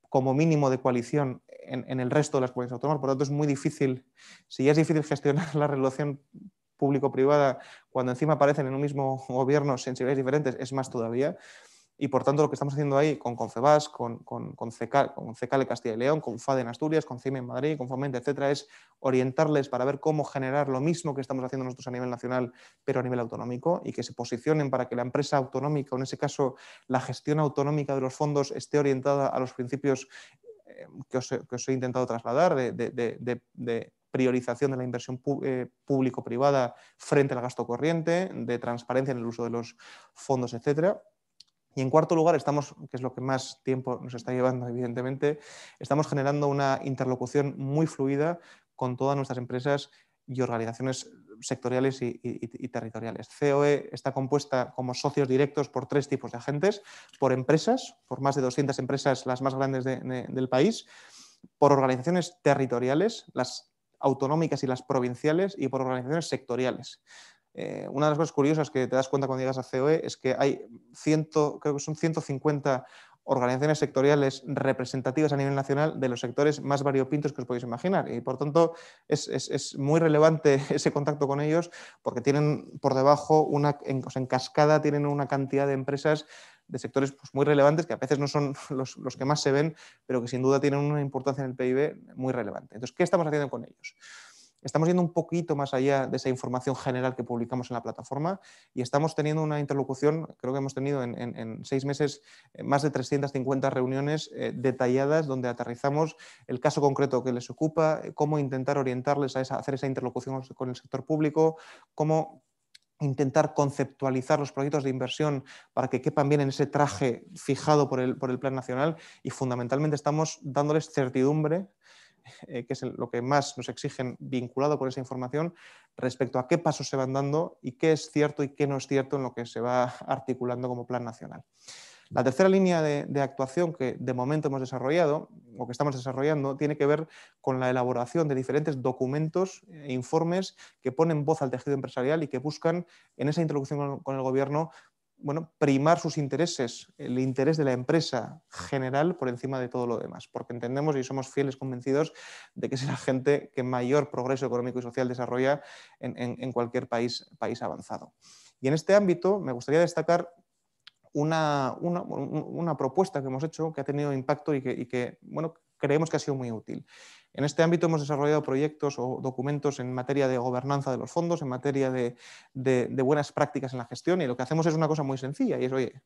como mínimo de coalición en, en, el resto de las comunidades autónomas. Por lo tanto, es muy difícil, si ya es difícil gestionar [laughs] la relación público-privada, cuando encima aparecen en un mismo [laughs] gobierno sensibilidades diferentes, es más todavía. Y por tanto, lo que estamos haciendo ahí con Confebas, con, con, con, CECAL, con Castilla y León, con FAD en Asturias, con CIME en Madrid, con Fomente, etcétera, es orientarles para ver cómo generar lo mismo que estamos haciendo nosotros a nivel nacional, pero a nivel autonómico, y que se posicionen para que la empresa autonómica, o en ese caso la gestión autonómica de los fondos, esté orientada a los principios eh, que os, he, intentado trasladar de priorización de la inversión eh, público-privada frente al gasto corriente, de transparencia en el uso de los fondos, etcétera. Y en cuarto lugar, estamos, que es lo que más tiempo nos está llevando, evidentemente, estamos generando una interlocución muy fluida con todas nuestras empresas y organizaciones sectoriales y, territoriales. COE está compuesta como socios directos por tres tipos de agentes, por empresas, por más de 200 empresas, las más grandes del país, por organizaciones territoriales, las autonómicas y las provinciales y por organizaciones sectoriales. Eh, una de las cosas curiosas que te das cuenta cuando llegas a COE es que hay son 150 organizaciones sectoriales representativas a nivel nacional de los sectores más variopintos que os podéis imaginar. Y por tanto, es, muy relevante [laughs] ese contacto con ellos porque tienen por debajo, una, en, en cascada, tienen una cantidad de empresas de sectores pues, muy relevantes, que a veces no son [laughs] los, que más se ven, pero que sin duda tienen una importancia en el PIB muy relevante. Entonces, ¿qué estamos haciendo con ellos? Estamos yendo un poquito más allá de esa información general que publicamos en la plataforma y estamos teniendo una interlocución, creo que hemos tenido en, seis meses eh, más de 350 reuniones eh, detalladas donde aterrizamos el caso concreto que les ocupa, eh, cómo intentar orientarles a, hacer esa interlocución con el sector público, cómo intentar conceptualizar los proyectos de inversión para que quepan bien en ese traje fijado por el, Plan Nacional y fundamentalmente estamos dándoles certidumbre, eh, que es lo que más nos exigen vinculado con esa información, respecto a qué pasos se van dando y qué es cierto y qué no es cierto en lo que se va articulando como Plan Nacional. La tercera línea de, actuación que de momento hemos desarrollado o que estamos desarrollando tiene que ver con la elaboración de diferentes documentos e informes que ponen voz al tejido empresarial y que buscan en esa introducción con, el gobierno bueno, primar sus intereses, el interés de la empresa general por encima de todo lo demás, porque entendemos y somos fieles convencidos de que es la gente que mayor progreso económico y social desarrolla en, en cualquier país, país avanzado. Y en este ámbito me gustaría destacar una, propuesta que hemos hecho que ha tenido impacto y que, bueno, creemos que ha sido muy útil. En este ámbito hemos desarrollado proyectos o documentos en materia de gobernanza de los fondos, en materia de, de buenas prácticas en la gestión y lo que hacemos es una cosa muy sencilla y es, oye,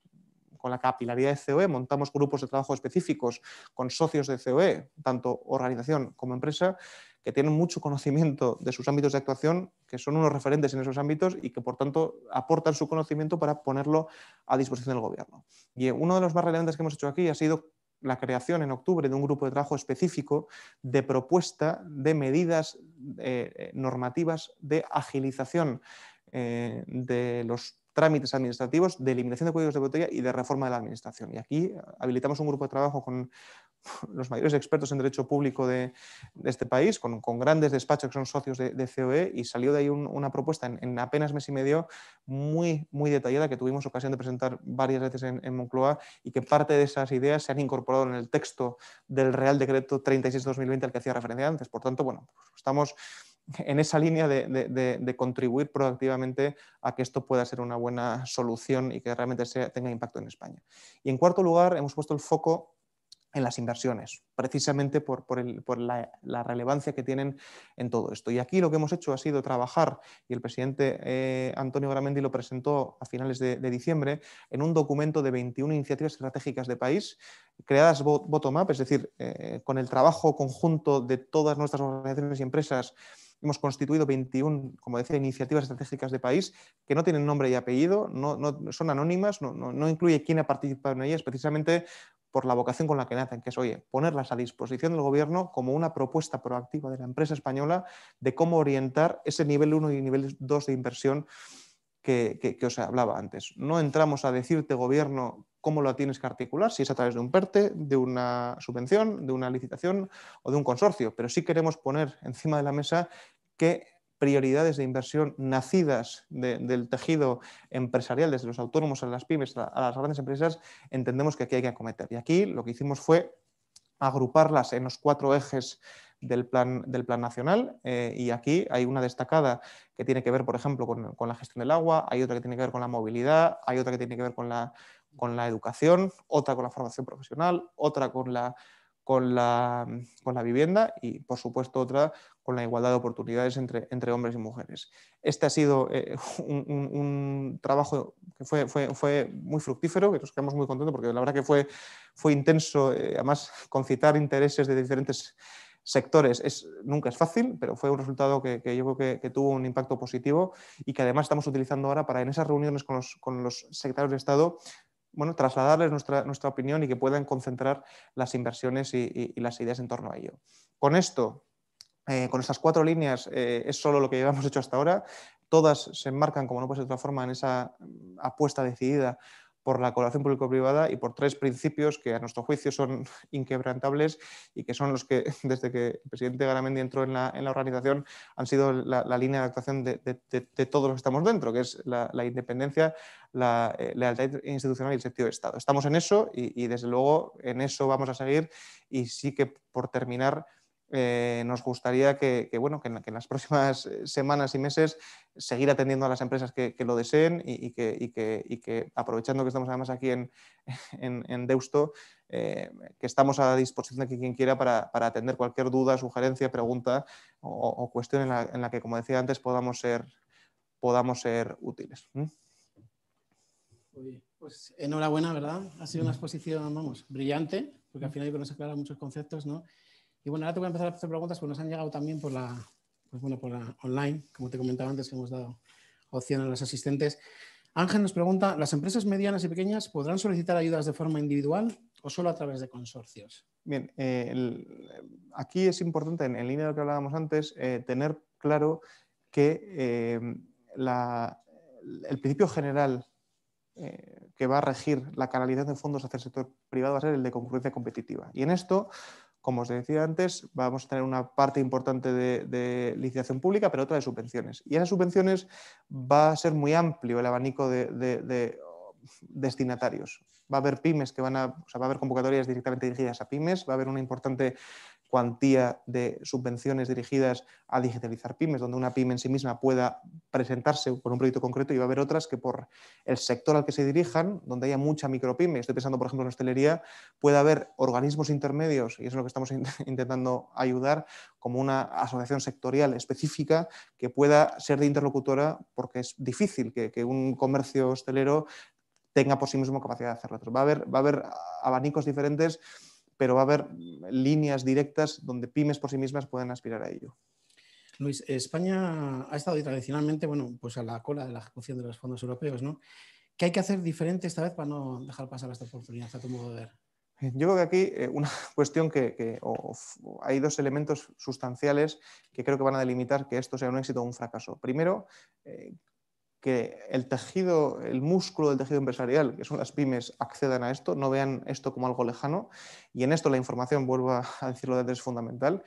con la capilaridad de COE, montamos grupos de trabajo específicos con socios de COE, tanto organización como empresa, que tienen mucho conocimiento de sus ámbitos de actuación, que son unos referentes en esos ámbitos y que por tanto aportan su conocimiento para ponerlo a disposición del gobierno. Y uno de los más relevantes que hemos hecho aquí ha sido la creación en octubre de un grupo de trabajo específico de propuesta de medidas eh, eh, normativas de agilización eh, de los trámites administrativos, de eliminación de códigos de botella y de reforma de la administración. Y aquí eh, habilitamos un grupo de trabajo con [laughs] los mayores expertos en derecho público de, este país, con, grandes despachos que son socios de, COE, e, y salió de ahí una propuesta en, apenas mes y medio muy, muy detallada que tuvimos ocasión de presentar varias veces en, Moncloa y que parte de esas ideas se han incorporado en el texto del Real Decreto 36-2020 al que hacía referencia antes. Por tanto, bueno, pues estamos en esa línea de, contribuir proactivamente a que esto pueda ser una buena solución y que realmente tenga impacto en España. Y en cuarto lugar, hemos puesto el foco en las inversiones, precisamente por, la, relevancia que tienen en todo esto. Y aquí lo que hemos hecho ha sido trabajar, y el presidente eh, Antonio Gramendi lo presentó a finales de, diciembre, en un documento de 21 iniciativas estratégicas de país creadas bottom-up, es decir, eh, con el trabajo conjunto de todas nuestras organizaciones y empresas Hemos constituido 21, como decía, iniciativas estratégicas de país que no tienen nombre y apellido, no, son anónimas, no, no incluye quién ha participado en ellas, precisamente por la vocación con la que nacen, que es, oye, ponerlas a disposición del gobierno como una propuesta proactiva de la empresa española de cómo orientar ese nivel 1 y nivel 2 de inversión que, os hablaba antes. No entramos a decirte, gobierno, cómo lo tienes que articular, si es a través de un PERTE, de una subvención, de una licitación o de un consorcio, pero sí queremos poner encima de la mesa qué prioridades de inversión nacidas del tejido empresarial, desde los autónomos a las pymes, a las grandes empresas, entendemos que aquí hay que acometer. Y aquí lo que hicimos fue agruparlas en los cuatro ejes del plan, del plan nacional eh, y aquí hay una destacada que tiene que ver, por ejemplo, con, la gestión del agua, hay otra que tiene que ver con la movilidad, hay otra que tiene que ver con la, con la educación, otra con la formación profesional, otra con la, con la, vivienda y, por supuesto, otra con la igualdad de oportunidades entre, hombres y mujeres. Este ha sido eh, [laughs] un, trabajo que fue, muy fructífero, que nos quedamos muy contentos porque la verdad que fue, fue intenso, eh, además concitar intereses de diferentes sectores es, nunca es fácil, pero fue un resultado que, yo creo que, tuvo un impacto positivo y que además estamos utilizando ahora para en esas reuniones con los, secretarios de Estado bueno, trasladarles nuestra, nuestra, opinión y que puedan concentrar las inversiones y, las ideas en torno a ello. Con esto, eh, con estas cuatro líneas, eh, es solo lo que llevamos [laughs] hecho hasta ahora. Todas se enmarcan, como no puede ser de otra forma, en esa mm, apuesta decidida por la colaboración público-privada y por tres principios que a nuestro juicio son [laughs] inquebrantables y que son los que [laughs] desde que el presidente Garamendi entró en la, en la organización han sido la, línea de actuación de, de, todos los que estamos dentro, que es la, independencia, la eh, lealtad institucional y el sentido de Estado. Estamos en eso y desde luego en eso vamos a seguir y sí que por terminar eh, nos gustaría que, bueno, que en, las [laughs] próximas eh, semanas y meses seguir atendiendo a las empresas que, lo deseen y, y, que, aprovechando que estamos además aquí en, [laughs] en, Deusto, eh, que estamos a disposición de quien quiera para, atender cualquier duda, sugerencia, pregunta o, cuestión en la, en la, que, como decía antes, podamos ser, podamos ser útiles. Pues enhorabuena, ¿verdad? Ha sido una exposición, vamos, brillante, porque al final nos aclara muchos conceptos, ¿no? Y bueno, ahora te voy a empezar a hacer preguntas porque nos han llegado también por la, pues bueno, por la online, como te comentaba antes que hemos dado opción a los asistentes. Ángel nos pregunta, ¿las empresas medianas y pequeñas podrán solicitar ayudas de forma individual o solo a través de consorcios? Bien, eh, aquí es importante, en, línea de lo que hablábamos antes, eh, tener claro que eh, el principio general que va a regir la canalización de fondos hacia el sector privado va a ser el de concurrencia competitiva. Y en esto como os decía antes, vamos a tener una parte importante de, licitación pública, pero otra de subvenciones. Y esas subvenciones va a ser muy amplio el abanico de, de destinatarios. Va a haber pymes que van a, o sea, va a haber convocatorias directamente dirigidas a pymes, va a haber una importante cuantía de subvenciones dirigidas a digitalizar pymes, donde una pyme en sí misma pueda presentarse con un proyecto concreto y va a haber otras que por el sector al que se dirijan, donde haya mucha micropyme, estoy pensando por ejemplo en hostelería, puede haber organismos intermedios, y es lo que estamos [laughs] intentando ayudar, como una asociación sectorial específica que pueda ser de interlocutora, porque es difícil que, un comercio hostelero tenga por sí mismo capacidad de hacerlo. va a haber, va a haber abanicos diferentes pero va a haber líneas directas donde pymes por sí mismas pueden aspirar a ello. Luis, España ha estado tradicionalmente, bueno, pues a la cola de la ejecución de los fondos europeos, ¿no? ¿Qué hay que hacer diferente esta vez para no dejar pasar esta oportunidad a tu modo de ver? Yo creo que aquí eh, una [laughs] cuestión que, hay dos elementos sustanciales que creo que van a delimitar que esto sea un éxito o un fracaso. Primero, eh, que el tejido, el músculo del tejido empresarial, que son las pymes, accedan a esto, no vean esto como algo lejano. Y en esto la información, vuelvo a decirlo de antes, es fundamental.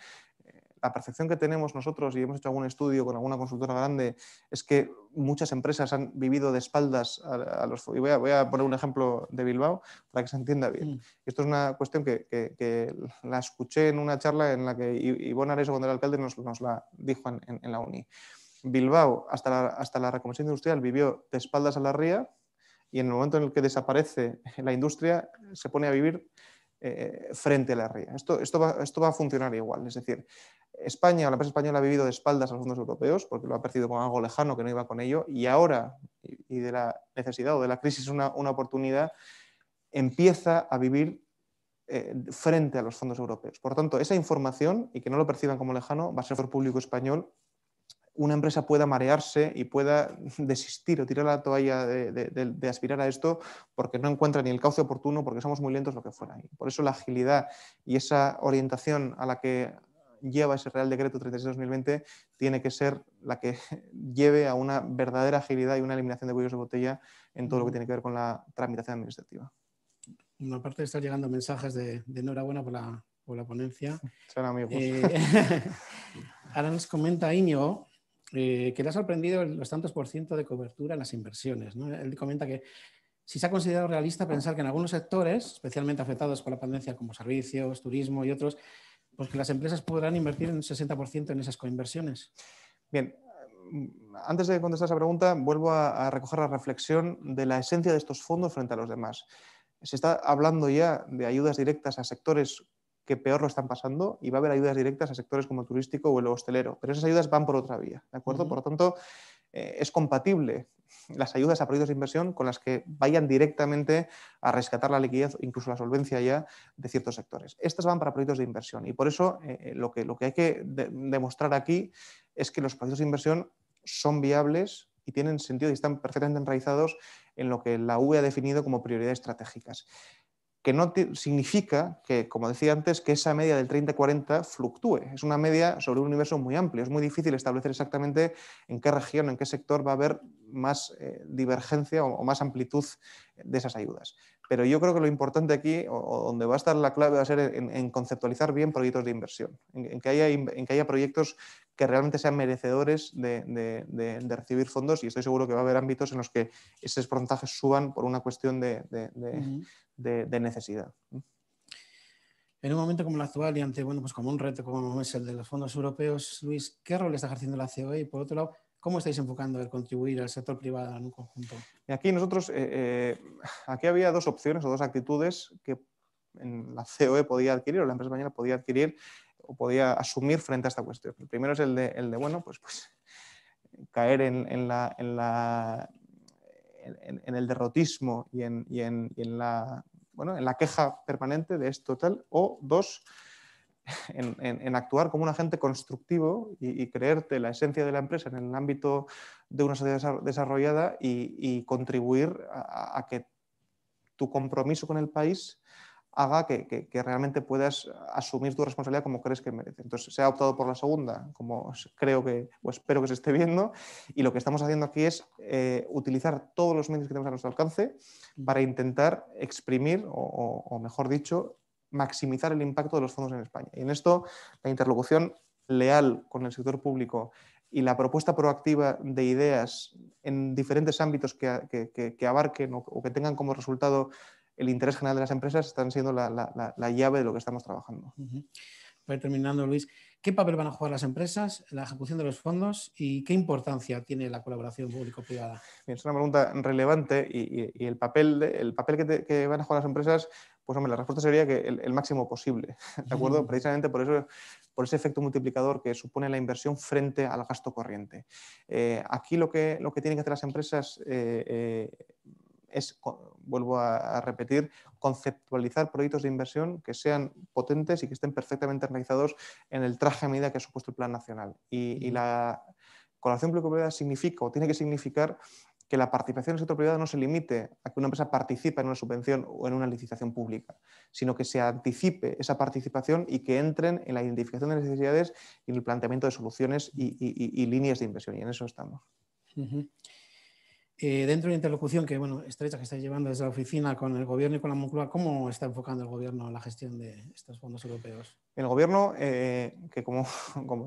La percepción que tenemos nosotros, y hemos hecho algún estudio con alguna consultora grande, es que muchas empresas han vivido de espaldas a, los... Y voy a, poner un ejemplo de Bilbao para que se entienda bien. Mm. Esto es una cuestión que, la escuché en una charla en la que Ivonne Areso, cuando era alcalde, nos, la dijo en la UNI. Bilbao, hasta la, hasta la reconversión industrial, vivió de espaldas a la ría y en el momento en el que desaparece [laughs] la industria, se pone a vivir eh, frente a la ría. Esto, va, a funcionar igual, es decir, España, la empresa española ha vivido de espaldas a los fondos europeos porque lo ha percibido como algo lejano que no iba con ello y ahora, y de la necesidad o de la crisis una, oportunidad, empieza a vivir eh, frente a los fondos europeos. Por tanto, esa información, y que no lo perciban como lejano, va a ser por público español una empresa pueda marearse y pueda [laughs] desistir o tirar la toalla de, aspirar a esto porque no encuentra ni el cauce oportuno, porque somos muy lentos, lo que fuera. Y por eso la agilidad y esa orientación a la que lleva ese Real Decreto 36-2020 tiene que ser la que [laughs] lleve a una verdadera agilidad y una eliminación de cuellos de botella en todo lo que tiene que ver con la tramitación administrativa. una aparte de estar llegando mensajes de, enhorabuena por la, por la ponencia. [laughs] Eh, ahora nos comenta Iño eh, que le ha sorprendido los tantos por ciento de cobertura en las inversiones. Él comenta que si se ha considerado realista pensar que en algunos sectores, especialmente afectados por la pandemia, como servicios, turismo y otros, pues que las empresas podrán invertir un 60% en esas coinversiones. Bien, antes de contestar esa pregunta, vuelvo a, recoger la reflexión de la esencia de estos fondos frente a los demás. Se está hablando ya de ayudas directas a sectores que peor lo están pasando y va a haber ayudas directas a sectores como el turístico o el hostelero, pero esas ayudas van por otra vía, ¿de acuerdo? Por lo tanto, eh, es compatible las ayudas a proyectos de inversión con las que vayan directamente a rescatar la liquidez, incluso la solvencia ya de ciertos sectores. Estas van para proyectos de inversión y por eso eh, eh, lo, que, lo que hay que demostrar aquí es que los proyectos de inversión son viables y tienen sentido y están perfectamente enraizados en lo que la UE ha definido como prioridades estratégicas que no significa que, como decía antes, que esa media del 30-40 fluctúe. Es una media sobre un universo muy amplio. Es muy difícil establecer exactamente en qué región, en qué sector va a haber más eh, divergencia o, más amplitud de esas ayudas. Pero yo creo que lo importante aquí, o, donde va a estar la clave, va a ser en, conceptualizar bien proyectos de inversión, que en, que haya, proyectos que realmente sean merecedores de, recibir fondos y estoy seguro que va a haber ámbitos en los que esos porcentajes suban por una cuestión de, necesidad. En un momento como el actual y ante bueno, pues como un reto como es el de los fondos europeos, Luis, ¿qué rol está ejerciendo la COE? Y por otro lado, ¿Cómo estáis enfocando el contribuir al sector privado en un conjunto? aquí nosotros, eh, eh, aquí había dos opciones o dos actitudes que la COE podía adquirir o la empresa española podía adquirir o podía asumir frente a esta cuestión. El primero es el de, el de bueno, pues, pues caer en, en, la, en, la, en, el derrotismo y, en, y la, bueno, en la queja permanente de esto tal, o dos, [laughs] en, en, actuar como un agente constructivo y, y, creerte la esencia de la empresa en el ámbito de una sociedad desarrollada y, y contribuir a, a, que tu compromiso con el país haga que, realmente puedas eh, asumir tu responsabilidad como crees que merece. Entonces, se ha optado por la segunda, como creo que, o espero que se esté viendo, y lo que estamos haciendo aquí es eh, utilizar todos los medios que tenemos a nuestro alcance para intentar exprimir, o, mejor dicho, maximizar el impacto de los fondos en España. Y en esto, la interlocución leal con el sector público y la propuesta proactiva de ideas en diferentes ámbitos que, abarquen o, que tengan como resultado el interés general de las empresas están siendo la, llave de lo que estamos trabajando. terminando, Luis. ¿Qué papel van a jugar las empresas en la ejecución de los fondos y qué importancia tiene la colaboración público-privada? Es una pregunta relevante y, el papel, el papel que, van a jugar las empresas, pues hombre, la respuesta sería que el, máximo posible, [laughs] ¿de acuerdo? Precisamente por eso por ese efecto multiplicador que supone la inversión frente al gasto corriente. Eh, aquí lo que, lo que tienen que hacer las empresas eh, eh, es vuelvo a, repetir, conceptualizar proyectos de inversión que sean potentes y que estén perfectamente realizados en el traje a medida que ha supuesto el Plan Nacional. Y, la colaboración público-privada significa o tiene que significar que la participación del sector privado no se limite a que una empresa participe en una subvención o en una licitación pública, sino que se anticipe esa participación y que entren en la identificación de necesidades y en el planteamiento de soluciones y, líneas de inversión. Y en eso estamos. Eh, dentro de la interlocución que, bueno, estrecha que está llevando desde la oficina con el gobierno y con la Moncloa, ¿cómo está enfocando el gobierno la gestión de estos fondos europeos? El gobierno, eh, que [laughs] como,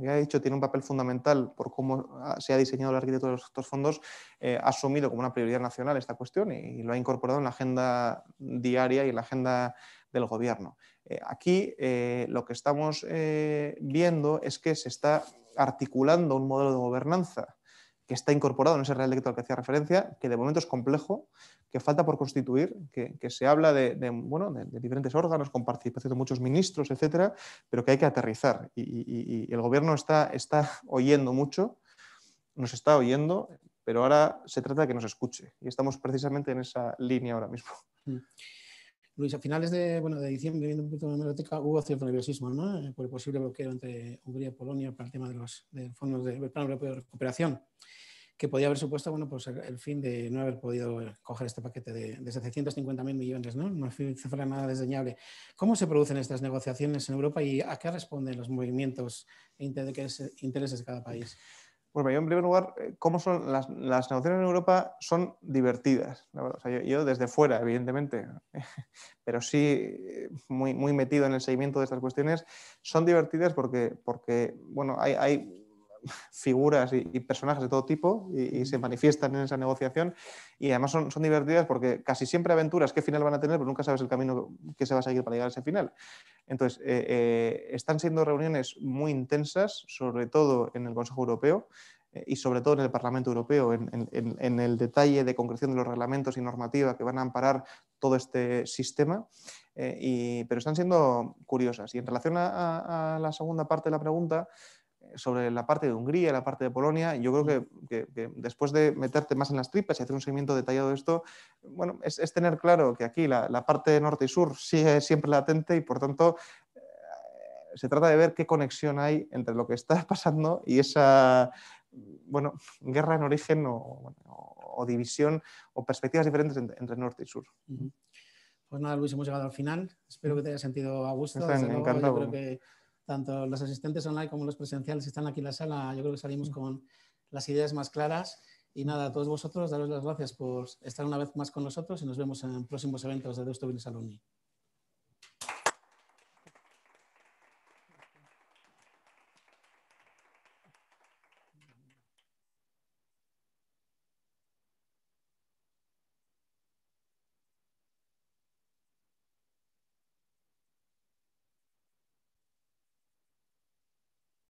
ya he dicho, tiene un papel fundamental por cómo ah, se ha diseñado la arquitectura de estos fondos, eh, ha asumido como una prioridad nacional esta cuestión y, lo ha incorporado en la agenda diaria y en la agenda del gobierno. aquí lo que estamos viendo es que se está articulando un modelo de gobernanza que está incorporado en ese Real Decreto al que hacía referencia, que de momento es complejo, que falta por constituir, que, que se habla de, bueno, de, diferentes órganos con participación de muchos ministros, etcétera, pero que hay que aterrizar. Y, el gobierno está, está oyendo mucho, nos está oyendo, pero ahora se trata de que nos escuche. Y estamos precisamente en esa línea ahora mismo. Mm. Luis, a finales de, bueno, de diciembre, viendo un poquito la hubo cierto nerviosismo ¿no? Eh, por el posible bloqueo entre Hungría y Polonia para el tema de los fondos del Plan Europeo de Recuperación, que podía haber supuesto bueno, pues el fin de no haber podido coger este paquete de, de 750.000 millones, ¿no? una cifra nada desdeñable. ¿Cómo se producen estas negociaciones en Europa y a qué responden los movimientos e intereses de cada país? Bueno, yo en primer lugar, eh, ¿cómo son las, negociaciones en Europa? Son divertidas. yo, yo, desde fuera, evidentemente, [laughs] pero sí muy, muy metido en el seguimiento de estas cuestiones, son divertidas porque, porque bueno, hay, hay figuras y, personajes de todo tipo y, se manifiestan en esa negociación y además son, son, divertidas porque casi siempre aventuras qué final van a tener, pero nunca sabes el camino que se va a seguir para llegar a ese final. Entonces, eh, eh, están siendo reuniones muy intensas, sobre todo en el Consejo Europeo eh, y sobre todo en el Parlamento Europeo, en, el detalle de concreción de los reglamentos y normativa que van a amparar todo este sistema, y, pero están siendo curiosas. Y en relación a, la segunda parte de la pregunta, sobre la parte de Hungría, la parte de Polonia. Yo creo que, después de meterte más en las tripas y hacer un seguimiento detallado de esto, bueno, es, tener claro que aquí la, parte norte y sur sigue siempre latente y por tanto eh, se trata de ver qué conexión hay entre lo que está [laughs] pasando y esa bueno, guerra en origen o, división o perspectivas diferentes entre, norte y sur. Pues nada, Luis, hemos llegado al final. Espero que te haya sentido a gusto. que tanto los asistentes online como los presenciales están aquí en la sala, yo creo que salimos mm. con las ideas más claras. Y nada, a todos vosotros, daros las gracias por estar una vez más con nosotros y nos vemos en próximos eventos de Deusto Business Alumni.